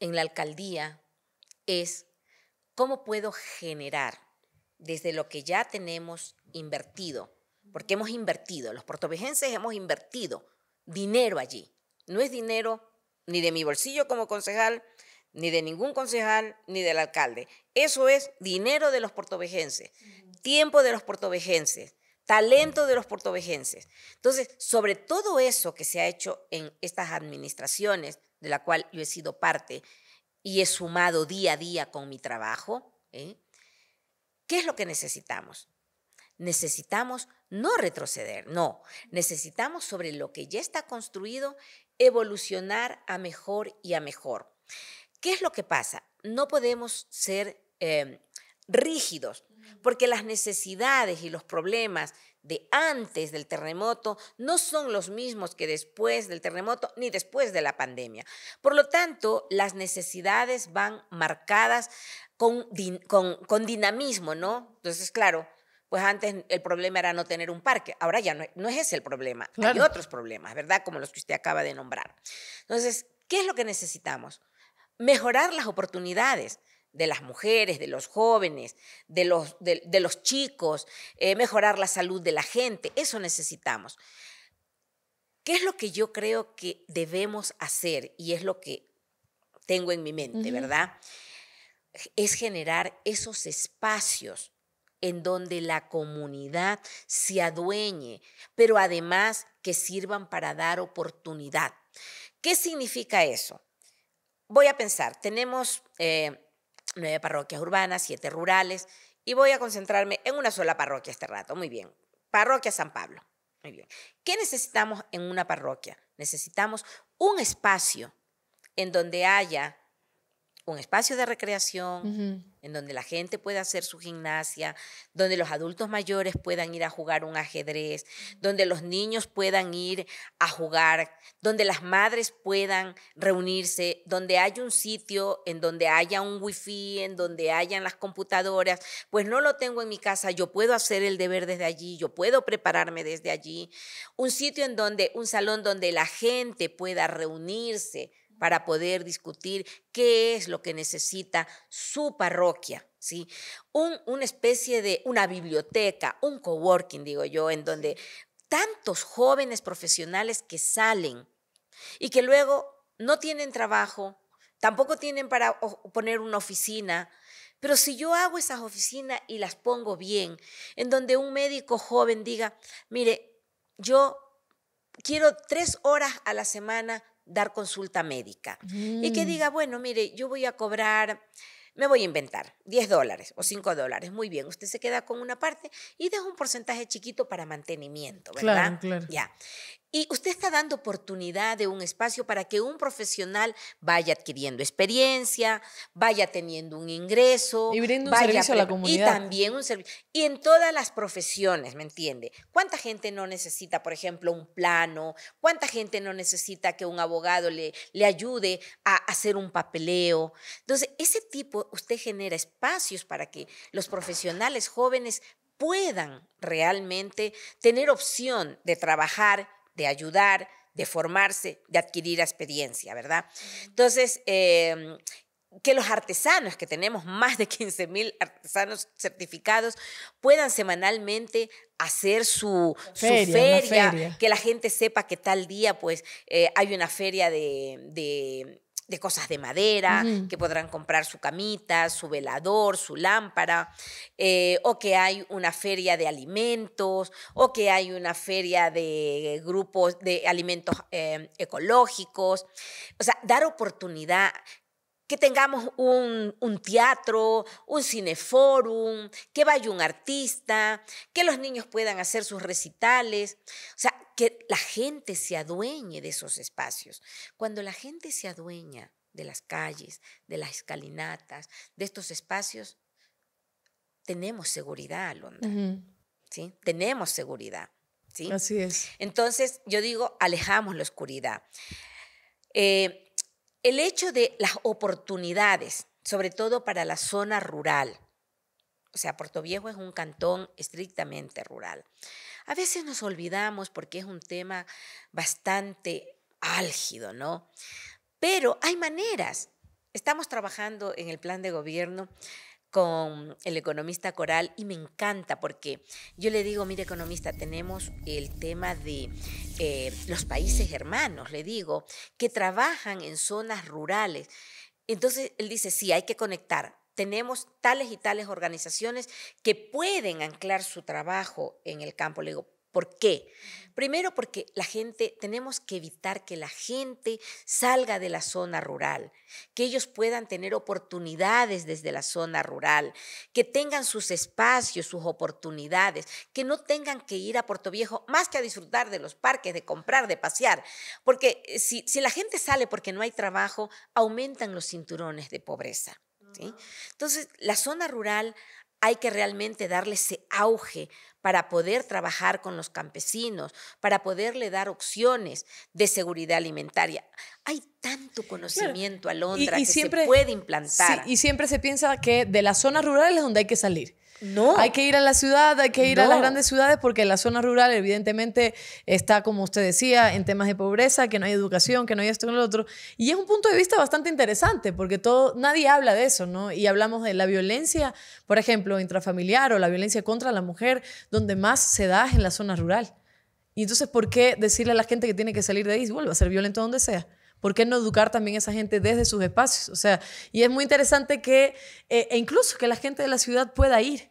en la alcaldía es cómo puedo generar desde lo que ya tenemos invertido, porque hemos invertido, los portovejenses hemos invertido dinero allí. No es dinero ni de mi bolsillo como concejal, ni de ningún concejal, ni del alcalde. Eso es dinero de los portovejenses, tiempo de los portovejenses, talento de los portovejenses. Entonces, sobre todo eso que se ha hecho en estas administraciones, de la cual yo he sido parte y he sumado día a día con mi trabajo, ¿eh? ¿Qué es lo que necesitamos? Necesitamos no retroceder, no. Necesitamos sobre lo que ya está construido evolucionar a mejor y a mejor. ¿Qué es lo que pasa? No podemos ser em, rígidos, porque las necesidades y los problemas de antes del terremoto no son los mismos que después del terremoto ni después de la pandemia. Por lo tanto, las necesidades van marcadas con, dinamismo, ¿no? Entonces, claro, pues antes el problema era no tener un parque, ahora ya no, es ese el problema, hay otros problemas, ¿verdad? Como los que usted acaba de nombrar. Entonces, ¿qué es lo que necesitamos? Mejorar las oportunidades de las mujeres, de los jóvenes, de los, de, los chicos, eh, mejorar la salud de la gente, eso necesitamos. ¿Qué es lo que yo creo que debemos hacer? Y es lo que tengo en mi mente, ¿verdad? es generar esos espacios en donde la comunidad se adueñe, pero además que sirvan para dar oportunidad. ¿Qué significa eso? Voy a pensar, tenemos eh, nueve parroquias urbanas, siete rurales, y voy a concentrarme en una sola parroquia este rato. Muy bien, parroquia San Pablo. Muy bien. ¿Qué necesitamos en una parroquia? Necesitamos un espacio en donde haya un espacio de recreación en donde la gente pueda hacer su gimnasia, donde los adultos mayores puedan ir a jugar un ajedrez, donde los niños puedan ir a jugar, donde las madres puedan reunirse, donde haya un sitio en donde haya un wifi, en donde hayan las computadoras, pues no lo tengo en mi casa, yo puedo hacer el deber desde allí, yo puedo prepararme desde allí, un sitio en donde un salón donde la gente pueda reunirse, para poder discutir qué es lo que necesita su parroquia. ¿sí? una especie de, una biblioteca, un coworking, digo yo, en donde tantos jóvenes profesionales que salen y que luego no tienen trabajo, tampoco tienen para poner una oficina, pero si yo hago esas oficinas y las pongo bien, en donde un médico joven diga, mire, yo quiero tres horas a la semana dar consulta médica y que mm. diga, bueno, mire, yo voy a cobrar, me voy a inventar 10 dólares o 5 dólares, muy bien, usted se queda con una parte y deja un porcentaje chiquito para mantenimiento, ¿verdad? Claro, claro. Ya. Y usted está dando oportunidad de un espacio para que un profesional vaya adquiriendo experiencia, vaya teniendo un ingreso. Y vaya servicio a la comunidad. Y también un servicio. Y en todas las profesiones, ¿me entiende? ¿Cuánta gente no necesita, por ejemplo, un plano? ¿Cuánta gente no necesita que un abogado le, le ayude a hacer un papeleo? Entonces, ese tipo, usted genera espacios para que los profesionales jóvenes puedan realmente tener opción de trabajar de ayudar, de formarse, de adquirir experiencia, ¿verdad? Entonces, em, que los artesanos, que tenemos más de 15.000 artesanos certificados, puedan semanalmente hacer su feria, que la gente sepa que tal día pues eh, hay una feria de de cosas de madera, que podrán comprar su camita, su velador, su lámpara, eh, o que hay una feria de alimentos, o que hay una feria de grupos de alimentos em, ecológicos. O sea, dar oportunidad que tengamos un, un, teatro, un cineforum, que vaya un artista, que los niños puedan hacer sus recitales. O sea, que la gente se adueñe de esos espacios. Cuando la gente se adueña de las calles, de las escalinatas, de estos espacios, tenemos seguridad, Alondra. ¿sí? Tenemos seguridad. ¿sí? Así es. Entonces, yo digo, alejamos la oscuridad. Eh, el hecho de las oportunidades, sobre todo para la zona rural, o sea, Puerto Viejo es un cantón estrictamente rural. A veces nos olvidamos porque es un tema bastante álgido, ¿no? Pero hay maneras. Estamos trabajando en el plan de gobierno con el economista Coral y me encanta porque yo le digo, mire economista, tenemos el tema de eh, los países hermanos, le digo, que trabajan en zonas rurales. Entonces él dice, sí, hay que conectar tenemos tales y tales organizaciones que pueden anclar su trabajo en el campo. Le digo, ¿Por qué? Primero porque la gente, tenemos que evitar que la gente salga de la zona rural, que ellos puedan tener oportunidades desde la zona rural, que tengan sus espacios, sus oportunidades, que no tengan que ir a Puerto Viejo más que a disfrutar de los parques, de comprar, de pasear. Porque eh, si, si la gente sale porque no hay trabajo, aumentan los cinturones de pobreza. Entonces, la zona rural hay que realmente darle ese auge para poder trabajar con los campesinos, para poderle dar opciones de seguridad alimentaria. Hay tanto conocimiento, a Londres que se puede implantar. y siempre se piensa que de las zonas rurales es donde hay que salir. Hay que ir a la ciudad, hay que ir a las grandes ciudades porque la zona rural evidentemente está, como usted decía, en temas de pobreza, que no hay educación, que no hay esto y lo otro. Y es un punto de vista bastante interesante porque todo, nadie habla de eso, ¿no? Y hablamos de la violencia, por ejemplo, intrafamiliar o la violencia contra la mujer, donde más se da en la zona rural. Y entonces, ¿por qué decirle a la gente que tiene que salir de ahí? Vuelve a ser violento donde sea. ¿Por qué no educar también a esa gente desde sus espacios? O sea, y es muy interesante que, eh, e incluso que la gente de la ciudad pueda ir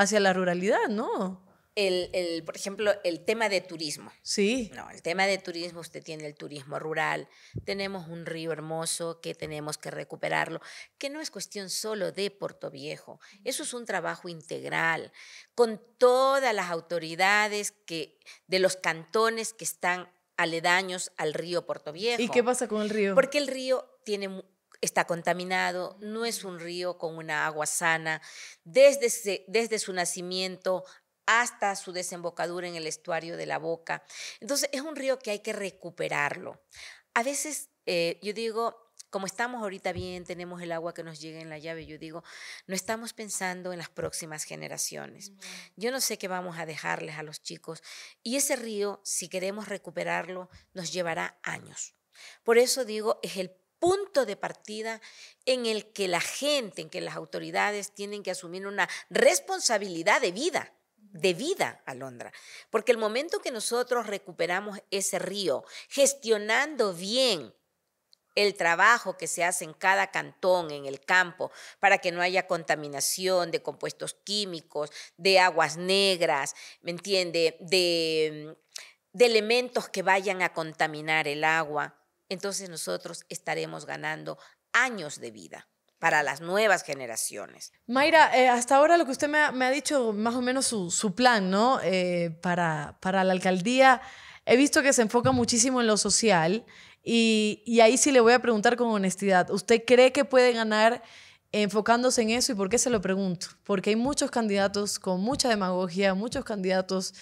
hacia la ruralidad, ¿no? El, por ejemplo, el tema de turismo. Sí. No, el tema de turismo, usted tiene el turismo rural, tenemos un río hermoso que tenemos que recuperarlo, que no es cuestión solo de Puerto Viejo, eso es un trabajo integral, con todas las autoridades que, de los cantones que están aledaños al río Puerto Viejo. ¿Y qué pasa con el río? Porque el río tiene está contaminado, no es un río con una agua sana. Desde, desde su nacimiento hasta su desembocadura en el estuario de la boca. Entonces es un río que hay que recuperarlo. A veces eh, yo digo, como estamos ahorita bien, tenemos el agua que nos llega en la llave, yo digo, no estamos pensando en las próximas generaciones. Yo no sé qué vamos a dejarles a los chicos. Y ese río, si queremos recuperarlo, nos llevará años. Por eso digo, es el punto de partida en el que la gente, en que las autoridades tienen que asumir una responsabilidad de vida, de vida, Alondra. Porque el momento que nosotros recuperamos ese río, gestionando bien el trabajo que se hace en cada cantón, en el campo, para que no haya contaminación de compuestos químicos, de aguas negras, ¿me entiende? de mm, elementos que vayan a contaminar el agua entonces nosotros estaremos ganando años de vida para las nuevas generaciones. Mayra, eh, hasta ahora lo que usted me ha, dicho, más o menos su, plan, ¿no? Eh, para, para la alcaldía, he visto que se enfoca muchísimo en lo social y, y, ahí sí le voy a preguntar con honestidad, ¿usted cree que puede ganar enfocándose en eso y por qué se lo pregunto? Porque hay muchos candidatos con mucha demagogia, muchos candidatos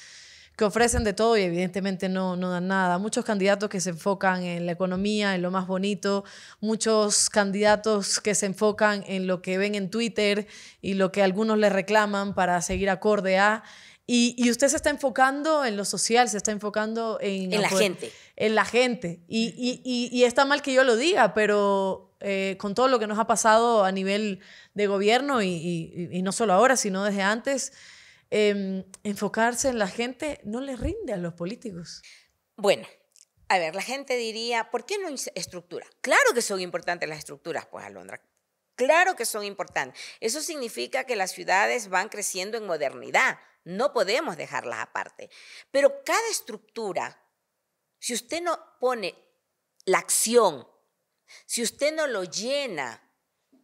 que ofrecen de todo y evidentemente no, no dan nada. Muchos candidatos que se enfocan en la economía, en lo más bonito, muchos candidatos que se enfocan en lo que ven en Twitter y lo que algunos le reclaman para seguir acorde a... Y, y, usted se está enfocando en lo social, se está enfocando en... En la gente. En la gente. Y, y, y, está mal que yo lo diga, pero eh, con todo lo que nos ha pasado a nivel de gobierno, y, no solo ahora, sino desde antes, Em, enfocarse en la gente no le rinde a los políticos. Bueno, a ver, la gente diría, ¿por qué no estructura? Claro que son importantes las estructuras, pues Alondra. Claro que son importantes. Eso significa que las ciudades van creciendo en modernidad. No podemos dejarlas aparte. Pero cada estructura, si usted no pone la acción, si usted no lo llena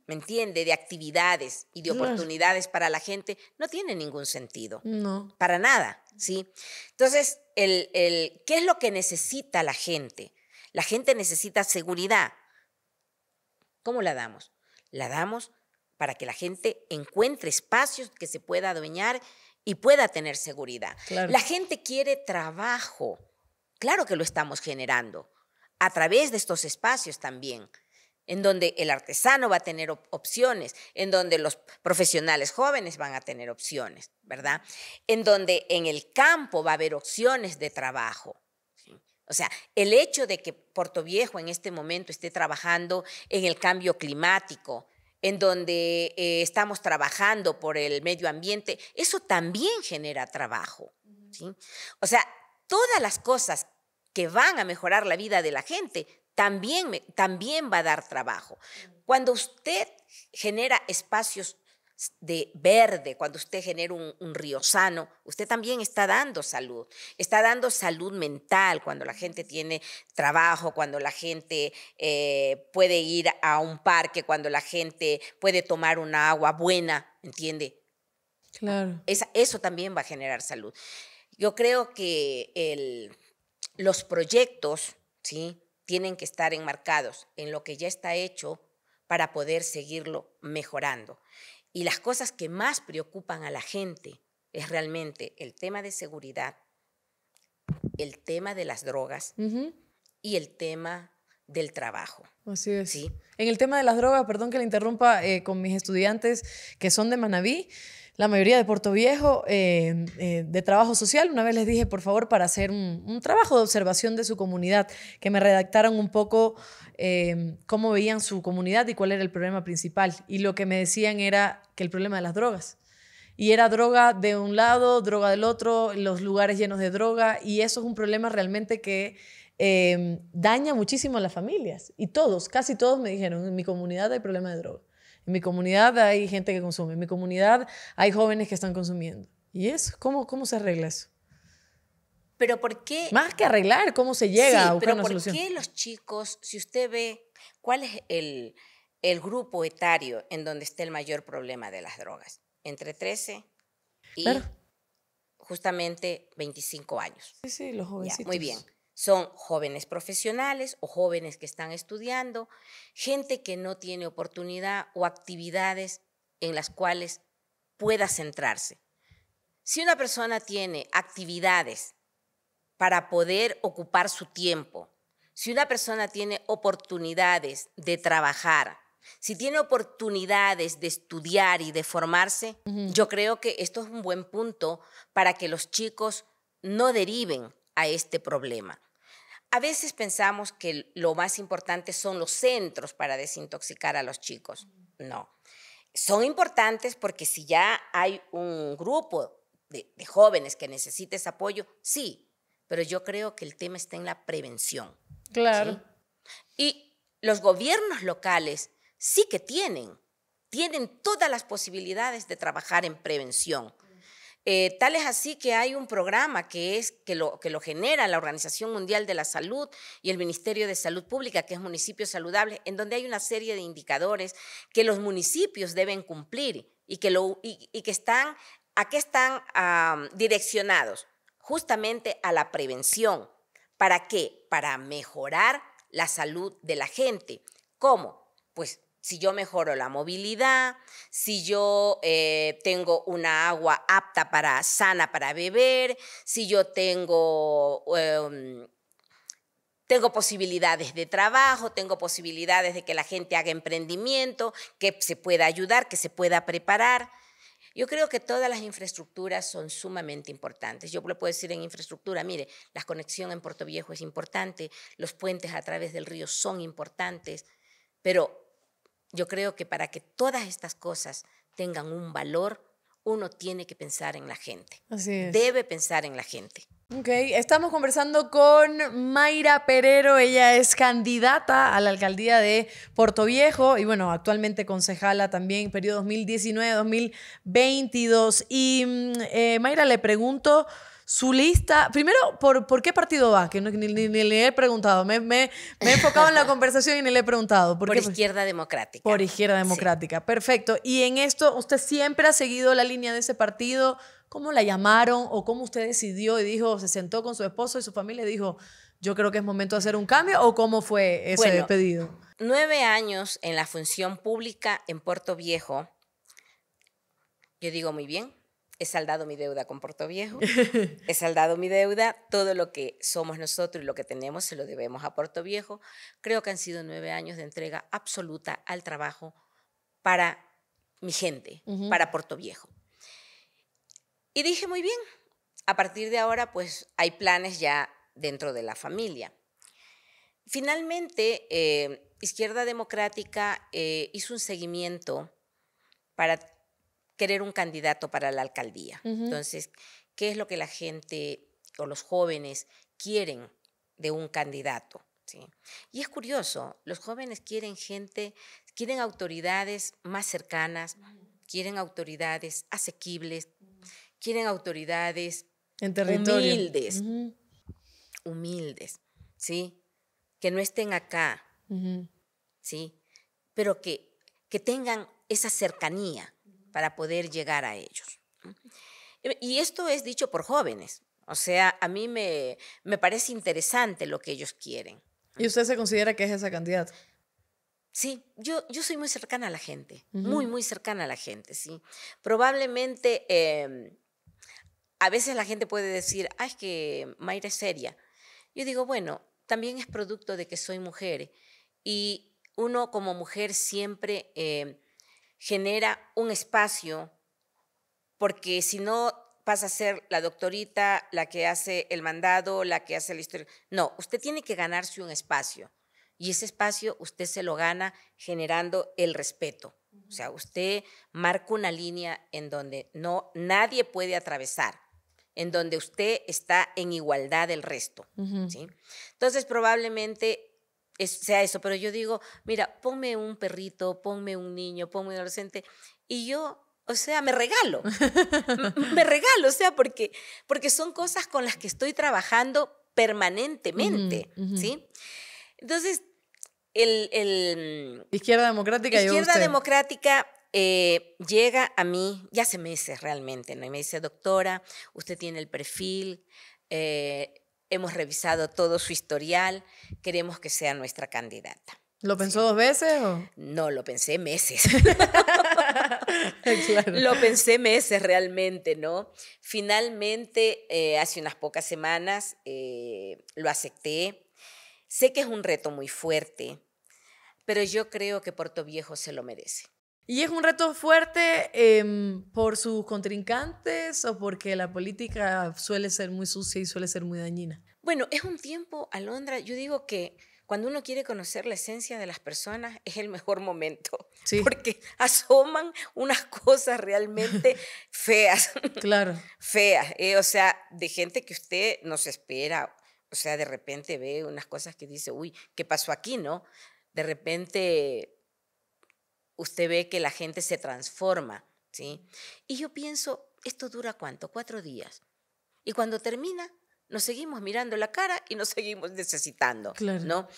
¿me entiende? De actividades y de oportunidades para la gente, no tiene ningún sentido. No. Para nada, ¿sí? Entonces, el, el, ¿qué es lo que necesita la gente? La gente necesita seguridad. ¿Cómo la damos? La damos para que la gente encuentre espacios que se pueda adueñar y pueda tener seguridad. La gente quiere trabajo. Claro que lo estamos generando a través de estos espacios también en donde el artesano va a tener opciones, en donde los profesionales jóvenes van a tener opciones, ¿verdad? En donde en el campo va a haber opciones de trabajo. O sea, el hecho de que Puerto Viejo en este momento esté trabajando en el cambio climático, en donde eh, estamos trabajando por el medio ambiente, eso también genera trabajo. O sea, todas las cosas que van a mejorar la vida de la gente también, también va a dar trabajo. Cuando usted genera espacios de verde, cuando usted genera un, río sano, usted también está dando salud, está dando salud mental cuando la gente tiene trabajo, cuando la gente eh, puede ir a un parque, cuando la gente puede tomar una agua buena, ¿entiende? Claro. eso también va a generar salud. Yo creo que los proyectos, ¿sí? tienen que estar enmarcados en lo que ya está hecho para poder seguirlo mejorando. Y las cosas que más preocupan a la gente es realmente el tema de seguridad, el tema de las drogas y el tema del trabajo. Así es. ¿Sí? En el tema de las drogas, perdón que le interrumpa eh, con mis estudiantes que son de Manabí la mayoría de Puerto Viejo eh, eh, de trabajo social. Una vez les dije, por favor, para hacer un, trabajo de observación de su comunidad, que me redactaran un poco eh, cómo veían su comunidad y cuál era el problema principal. Y lo que me decían era que el problema de las drogas. Y era droga de un lado, droga del otro, los lugares llenos de droga. Y eso es un problema realmente que daña muchísimo a las familias. Y todos, casi todos me dijeron, en mi comunidad hay problema de droga. En mi comunidad hay gente que consume. En mi comunidad hay jóvenes que están consumiendo. ¿Y eso? ¿Cómo, cómo se arregla eso? Pero ¿por qué? Más que arreglar, ¿cómo se llega a a buscar pero ¿por qué los chicos, si usted ve cuál es el, grupo etario en donde está el mayor problema de las drogas? Entre 13 y justamente 25 años. Sí, sí, los jovencitos. muy bien. Son jóvenes profesionales o jóvenes que están estudiando, gente que no tiene oportunidad o actividades en las cuales pueda centrarse. Si una persona tiene actividades para poder ocupar su tiempo, si una persona tiene oportunidades de trabajar, si tiene oportunidades de estudiar y de formarse, yo creo que esto es un buen punto para que los chicos no deriven a este problema. A veces pensamos que lo más importante son los centros para desintoxicar a los chicos. No. Son importantes porque si ya hay un grupo de, jóvenes que necesita ese apoyo, sí, pero yo creo que el tema está en la prevención. Claro. Y los gobiernos locales sí que tienen, tienen todas las posibilidades de trabajar en prevención. Eh, tal es así que hay un programa que, es, que, lo, que lo genera la Organización Mundial de la Salud y el Ministerio de Salud Pública, que es Municipios Saludables, en donde hay una serie de indicadores que los municipios deben cumplir y que, lo, y, que están, a qué están direccionados. Justamente a la prevención. ¿Para qué? Para mejorar la salud de la gente. ¿Cómo? Pues si yo mejoro la movilidad, si yo eh, tengo una agua apta para, sana para beber, si yo tengo, em, tengo posibilidades de trabajo, tengo posibilidades de que la gente haga emprendimiento, que se pueda ayudar, que se pueda preparar. Yo creo que todas las infraestructuras son sumamente importantes. Yo le puedo decir en infraestructura, mire, la conexión en Puerto Viejo es importante, los puentes a través del río son importantes, pero yo creo que para que todas estas cosas tengan un valor, uno tiene que pensar en la gente. Debe pensar en la gente. Ok, estamos conversando con Mayra Perero, ella es candidata a la alcaldía de Viejo, y bueno, actualmente concejala también, periodo 2019-2022. Y mm, eh, Mayra, le pregunto su lista. Primero, ¿por, ¿por qué partido va? Que ni, le he preguntado. Me, me, he enfocado en la conversación y ni le he preguntado. Por, pues izquierda democrática. Por izquierda democrática, perfecto. Y en esto, ¿usted siempre ha seguido la línea de ese partido? ¿Cómo la llamaron o cómo usted decidió y dijo, se sentó con su esposo y su familia y dijo, yo creo que es momento de hacer un cambio o cómo fue ese bueno, pedido? Nueve años en la función pública en Puerto Viejo. Yo digo, muy bien, he saldado mi deuda con Puerto Viejo, he saldado mi deuda, todo lo que somos nosotros y lo que tenemos se lo debemos a Puerto Viejo. Creo que han sido nueve años de entrega absoluta al trabajo para mi gente, para Puerto Viejo. Y dije, muy bien, a partir de ahora pues hay planes ya dentro de la familia. Finalmente, eh, Izquierda Democrática eh, hizo un seguimiento para querer un candidato para la alcaldía. Entonces, ¿qué es lo que la gente o los jóvenes quieren de un candidato? ¿Sí? Y es curioso, los jóvenes quieren gente, quieren autoridades más cercanas, quieren autoridades asequibles, quieren autoridades en territorio. humildes, humildes, ¿sí? Que no estén acá, ¿sí? Pero que, que tengan esa cercanía, para poder llegar a ellos. Y esto es dicho por jóvenes. O sea, a mí me, parece interesante lo que ellos quieren. ¿Y usted se considera que es esa candidata? Sí, yo, yo soy muy cercana a la gente, muy, muy cercana a la gente, sí. Probablemente em, a veces la gente puede decir, ay, ah, es que Mayra es seria. Yo digo, bueno, también es producto de que soy mujer y uno como mujer siempre em, genera un espacio, porque si no pasa a ser la doctorita, la que hace el mandado, la que hace la historia. No, usted tiene que ganarse un espacio. Y ese espacio usted se lo gana generando el respeto. O sea, usted marca una línea en donde no, nadie puede atravesar, en donde usted está en igualdad del resto. ¿sí? Entonces, probablemente sea eso, pero yo digo, mira, ponme un perrito, ponme un niño, ponme un adolescente, y yo, o sea, me regalo, me regalo, o sea, porque, porque son cosas con las que estoy trabajando permanentemente, ¿sí? Entonces, el, el Izquierda Democrática. Izquierda Democrática eh, llega a mí ya hace meses realmente, ¿no? Y me dice, doctora, usted tiene el perfil. Eh, hemos revisado todo su historial, queremos que sea nuestra candidata. ¿Lo pensó dos veces? No, lo pensé meses. Lo pensé meses realmente, ¿no? Finalmente, eh, hace unas pocas semanas, eh, lo acepté. Sé que es un reto muy fuerte, pero yo creo que Puerto Viejo se lo merece. Y es un reto fuerte em, por sus contrincantes o porque la política suele ser muy sucia y suele ser muy dañina. Bueno, es un tiempo, Alondra, yo digo que cuando uno quiere conocer la esencia de las personas es el mejor momento, sí. porque asoman unas cosas realmente feas. Claro. feas, eh, o sea, de gente que usted no se espera, o sea, de repente ve unas cosas que dice, uy, ¿qué pasó aquí, no? De repente usted ve que la gente se transforma, ¿sí? Y yo pienso, ¿esto dura cuánto? Cuatro días. Y cuando termina, nos seguimos mirando la cara y nos seguimos necesitando, ¿no?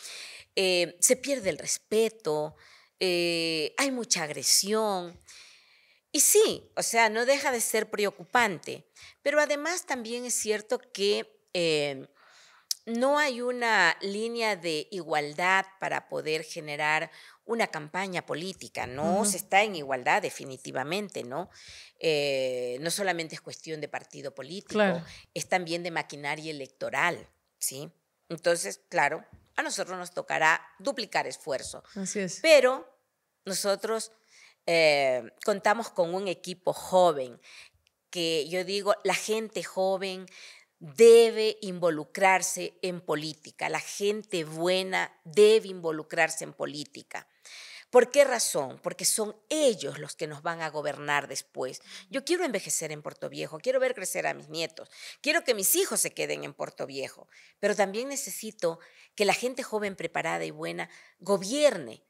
Eh, se pierde el respeto, eh, hay mucha agresión. Y sí, o sea, no deja de ser preocupante, pero además también es cierto que eh, no hay una línea de igualdad para poder generar una campaña política, no se está en igualdad definitivamente, ¿no? Eh, no solamente es cuestión de partido político, es también de maquinaria electoral, ¿sí? Entonces, claro, a nosotros nos tocará duplicar esfuerzo. Así es. Pero nosotros eh, contamos con un equipo joven que yo digo, la gente joven, debe involucrarse en política, la gente buena debe involucrarse en política. ¿Por qué razón? Porque son ellos los que nos van a gobernar después. Yo quiero envejecer en Puerto Viejo, quiero ver crecer a mis nietos, quiero que mis hijos se queden en Puerto Viejo, pero también necesito que la gente joven preparada y buena gobierne,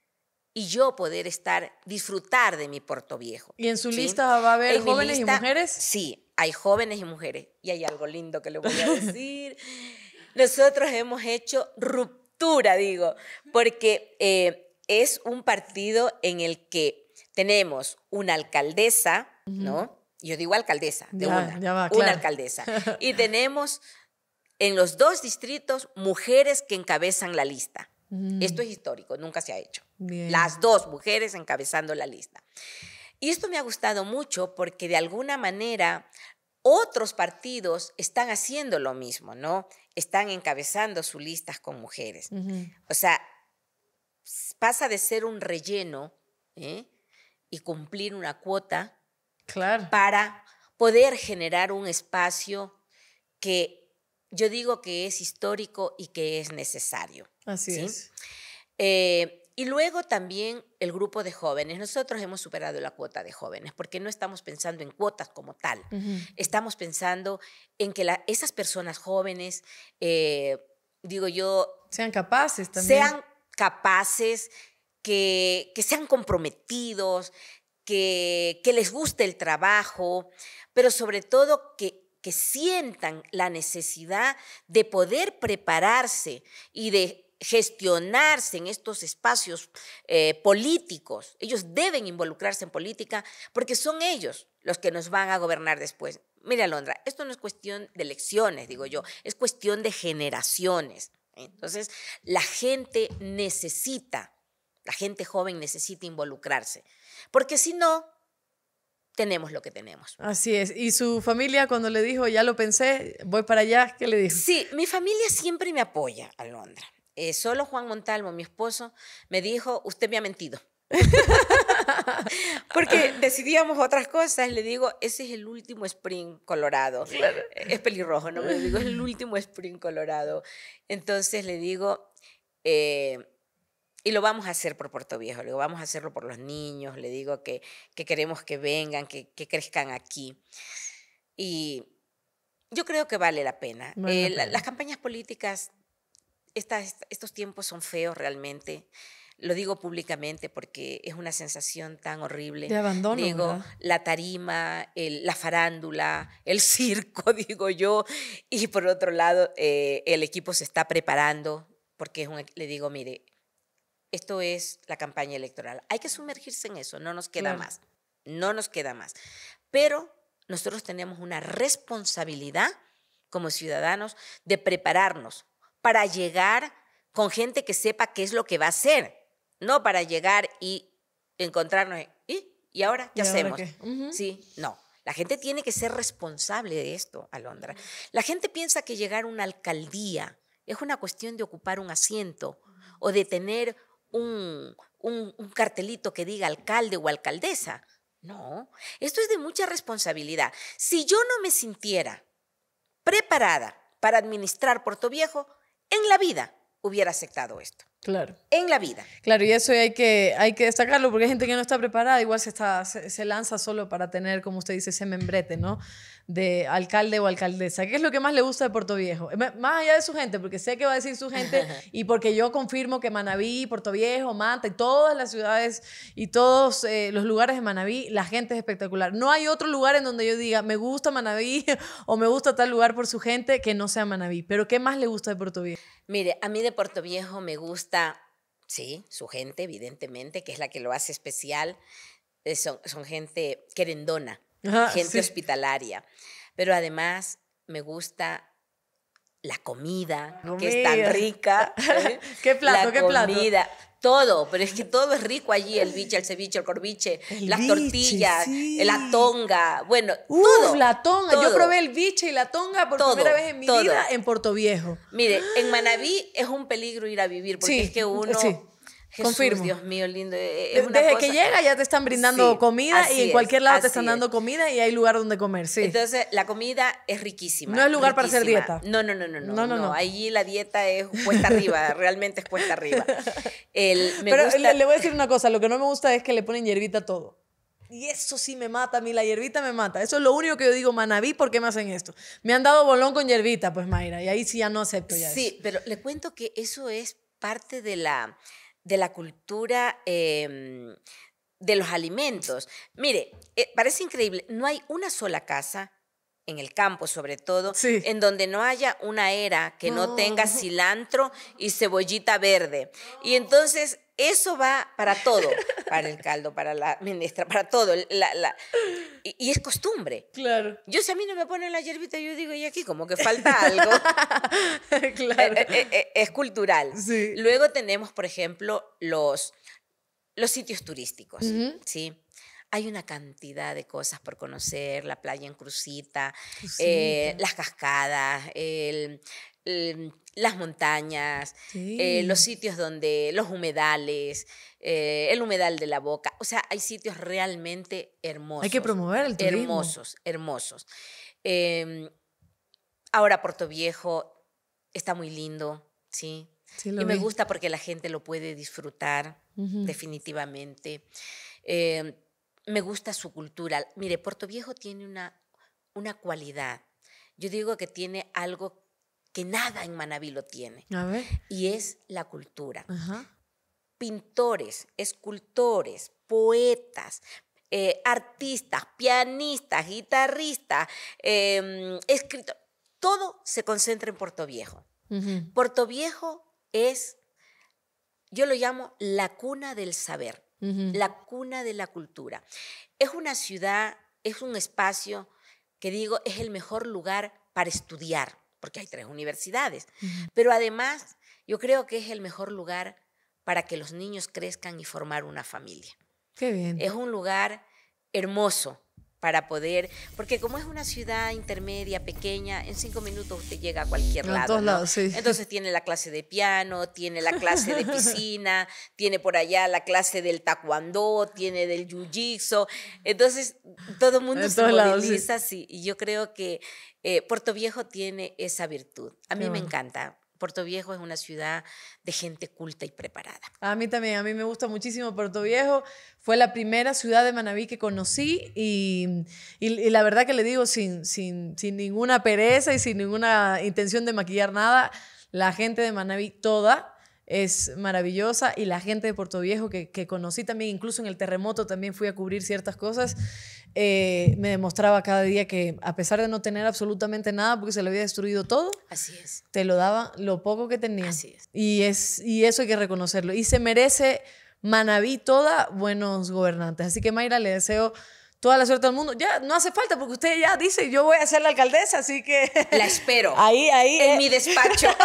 y yo poder estar, disfrutar de mi Puerto Viejo. ¿Y en su lista va a haber jóvenes y mujeres? Sí, hay jóvenes y mujeres. Y hay algo lindo que le voy a decir. Nosotros hemos hecho ruptura, digo, porque eh, es un partido en el que tenemos una alcaldesa, ¿no? Yo digo alcaldesa, de una, una alcaldesa. Y tenemos en los dos distritos mujeres que encabezan la lista. Esto es histórico, nunca se ha hecho. Las dos mujeres encabezando la lista. Y esto me ha gustado mucho porque de alguna manera otros partidos están haciendo lo mismo, ¿no? Están encabezando sus listas con mujeres. O sea, pasa de ser un relleno ¿eh? y cumplir una cuota para poder generar un espacio que yo digo que es histórico y que es necesario. Así es. Eh, y luego también el grupo de jóvenes. Nosotros hemos superado la cuota de jóvenes porque no estamos pensando en cuotas como tal. Estamos pensando en que esas personas jóvenes, eh, digo yo... Sean capaces también. Sean capaces, que, sean comprometidos, que, les guste el trabajo, pero sobre todo que sientan la necesidad de poder prepararse y de gestionarse en estos espacios eh, políticos. Ellos deben involucrarse en política porque son ellos los que nos van a gobernar después. Mira, Alondra esto no es cuestión de elecciones, digo yo, es cuestión de generaciones. Entonces, la gente necesita, la gente joven necesita involucrarse, porque si no, tenemos lo que tenemos. Así es. ¿Y su familia cuando le dijo, ya lo pensé, voy para allá, qué le dijo? Sí, mi familia siempre me apoya, Alondra. Eh, solo Juan Montalvo, mi esposo, me dijo, usted me ha mentido. Porque decidíamos otras cosas, le digo, ese es el último sprint colorado. E, es pelirrojo, ¿no? Me digo, es el último sprint colorado. Entonces le digo, eh, y lo vamos a hacer por Puerto Viejo, le digo, vamos a hacerlo por los niños, le digo que, queremos que vengan, que, crezcan aquí. Y yo creo que vale la pena. Eh, las campañas políticas estos tiempos son feos realmente. Lo digo públicamente porque es una sensación tan horrible. De abandono. Digo, la tarima, la farándula, el circo, digo yo. Y por otro lado, eh, el equipo se está preparando porque es un, le digo, mire, esto es la campaña electoral. Hay que sumergirse en eso, no nos queda más. No nos queda más. Pero nosotros tenemos una responsabilidad como ciudadanos de prepararnos para llegar con gente que sepa qué es lo que va a hacer, no para llegar y encontrarnos, ¿y, ¿Y ahora qué hacemos? Sí, no. La gente tiene que ser responsable de esto, Alondra. La gente piensa que llegar a una alcaldía es una cuestión de ocupar un asiento o de tener un cartelito que diga alcalde o alcaldesa. No, esto es de mucha responsabilidad. Si yo no me sintiera preparada para administrar Puerto Viejo, en la vida hubiera aceptado esto. Claro. En la vida. Claro, y eso hay que, hay que destacarlo porque hay gente que no está preparada, igual se, está, se, lanza solo para tener, como usted dice, ese membrete, ¿no? De alcalde o alcaldesa. ¿Qué es lo que más le gusta de Puerto Viejo? Eh, más allá de su gente, porque sé que va a decir su gente y porque yo confirmo que Manabí, Puerto Viejo, Manta y todas las ciudades y todos eh, los lugares de Manabí, la gente es espectacular. No hay otro lugar en donde yo diga, me gusta Manabí o me gusta tal lugar por su gente que no sea Manabí. Pero ¿qué más le gusta de Puerto Viejo? Mire, a mí de Puerto Viejo me gusta sí, su gente, evidentemente, que es la que lo hace especial. Eh, son, gente querendona, gente hospitalaria. Pero además me gusta la comida, que es tan rica. ¿eh? ¿Qué plato? La comida, todo, pero es que todo es rico allí, el biche, el ceviche, el corviche, las tortillas, la tonga, bueno, todo. la tonga, yo probé el biche y la tonga por primera vez en mi vida en Puerto Viejo. Mire, en Manabí es un peligro ir a vivir porque es que uno... Confirmo. Dios mío, lindo. E, e, desde que llega ya te están brindando comida y en cualquier lado te están dando comida y hay lugar donde comer, sí. Entonces, la comida es riquísima. No es lugar para hacer dieta. No, no, no, no, no. No, no, Allí la dieta es cuesta arriba, realmente es cuesta arriba. Pero le, voy a decir una cosa, lo que no me gusta es que le ponen hierbita a todo. Y eso sí me mata a mí, la hierbita me mata. Eso es lo único que yo digo, Manaví, ¿por qué me hacen esto? Me han dado bolón con hierbita, pues Mayra, y ahí sí ya no acepto ya. Sí, pero le cuento que eso es parte de la de la cultura em, de los alimentos. Mire, eh, parece increíble, no hay una sola casa en el campo sobre todo, en donde no haya una era que no tenga cilantro y cebollita verde. Y entonces eso va para todo, para el caldo, para la ministra, para todo. y, es costumbre. Claro. Yo si a mí no me ponen la hierbita, yo digo, y aquí como que falta algo. claro. Eh, eh, eh, es cultural. Sí. Luego tenemos, por ejemplo, los, los sitios turísticos, ¿sí? hay una cantidad de cosas por conocer, la playa en Cruzita, eh, las cascadas, las montañas, eh, los sitios donde, los humedales, eh, el humedal de la boca, o sea, hay sitios realmente hermosos. Hay que promover el turismo. Hermosos, hermosos. Em, ahora Puerto Viejo está muy lindo, ¿sí? y me gusta porque la gente lo puede disfrutar, definitivamente. Eh, me gusta su cultura. Mire, Puerto Viejo tiene una, una cualidad. Yo digo que tiene algo que nada en Manaví lo tiene. A ver. Y es la cultura. Pintores, escultores, poetas, eh, artistas, pianistas, guitarristas, em, escritores. Todo se concentra en Puerto Viejo. Puerto Viejo es, yo lo llamo la cuna del saber la cuna de la cultura. Es una ciudad, es un espacio que digo es el mejor lugar para estudiar, porque hay tres universidades, pero además yo creo que es el mejor lugar para que los niños crezcan y formar una familia. Es un lugar hermoso para poder, porque como es una ciudad intermedia, pequeña, en cinco minutos usted llega a cualquier lado. todos lados, sí. Entonces tiene la clase de piano, tiene la clase de piscina, tiene por allá la clase del taekwondo, tiene del jiu-jitsu. Entonces todo el mundo está se moviliza, Y yo creo que eh, Puerto Viejo tiene esa virtud. A mí me encanta. Puerto Viejo es una ciudad de gente culta y preparada. A mí también, a mí me gusta muchísimo Puerto Viejo. Fue la primera ciudad de Manabí que conocí y, la verdad que le digo sin, sin, sin, ninguna pereza y sin ninguna intención de maquillar nada, la gente de Manabí toda es maravillosa y la gente de Puerto Viejo que conocí también, incluso en el terremoto también fui a cubrir ciertas cosas, eh, me demostraba cada día que a pesar de no tener absolutamente nada porque se le había destruido todo, así es. Te lo daba lo poco que tenía. Y, es, y eso hay que reconocerlo. Y se merece Manaví toda buenos gobernantes. Así que Mayra, le deseo toda la suerte del mundo. Ya, no hace falta porque usted ya dice, yo voy a ser la alcaldesa, así que... La espero. Ahí, ahí. En eh. mi despacho.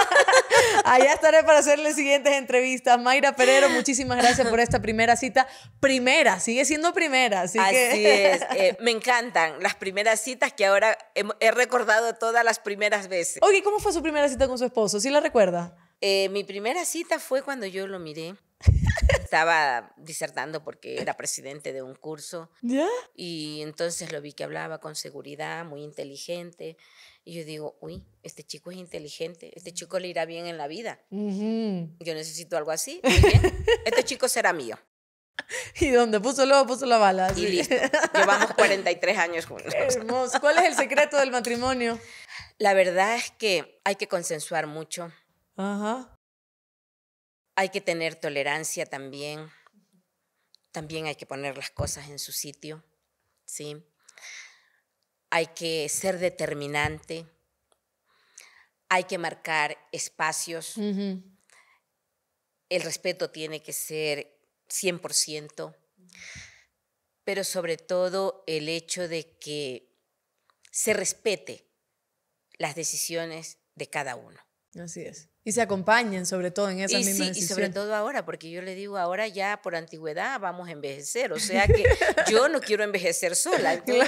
Allá estaré para hacerle siguientes entrevistas. Mayra Perero, muchísimas gracias por esta primera cita. Primera, sigue siendo primera, así, es. Eh, me encantan las primeras citas que ahora he, recordado todas las primeras veces. Oye, ¿cómo fue su primera cita con su esposo? ¿Sí la recuerda? Eh, mi primera cita fue cuando yo lo miré estaba disertando porque era presidente de un curso. ¿Ya? Y entonces lo vi que hablaba con seguridad, muy inteligente. Y yo digo, uy, este chico es inteligente, este chico le irá bien en la vida. Yo necesito algo así. bien. Este chico será mío. Y donde puso luego, puso la bala. Y listo. Llevamos 43 años juntos. hermoso. ¿Cuál es el secreto del matrimonio? La verdad es que hay que consensuar mucho. Ajá. Hay que tener tolerancia también. También hay que poner las cosas en su sitio, ¿sí? Hay que ser determinante. Hay que marcar espacios. El respeto tiene que ser 100%, pero sobre todo el hecho de que se respete las decisiones de cada uno. Así es. Y se acompañen, sobre todo en esa y misma sí, decisión. Y sobre todo ahora, porque yo le digo, ahora ya por antigüedad vamos a envejecer. O sea que yo no quiero envejecer sola. digo,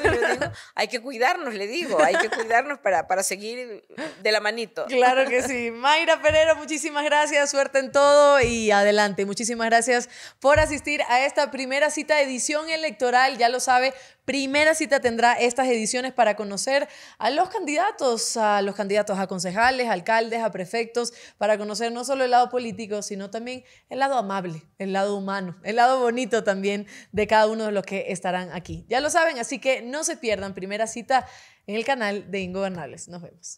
hay que cuidarnos, le digo. Hay que cuidarnos para, para seguir de la manito. Claro que sí. Mayra Pereira, muchísimas gracias. Suerte en todo y adelante. Muchísimas gracias por asistir a esta primera cita de edición electoral. Ya lo sabe, primera cita tendrá estas ediciones para conocer a los candidatos, a los candidatos a concejales, alcaldes, a prefectos para conocer no solo el lado político, sino también el lado amable, el lado humano, el lado bonito también de cada uno de los que estarán aquí. Ya lo saben, así que no se pierdan primera cita en el canal de Ingobernables. Nos vemos.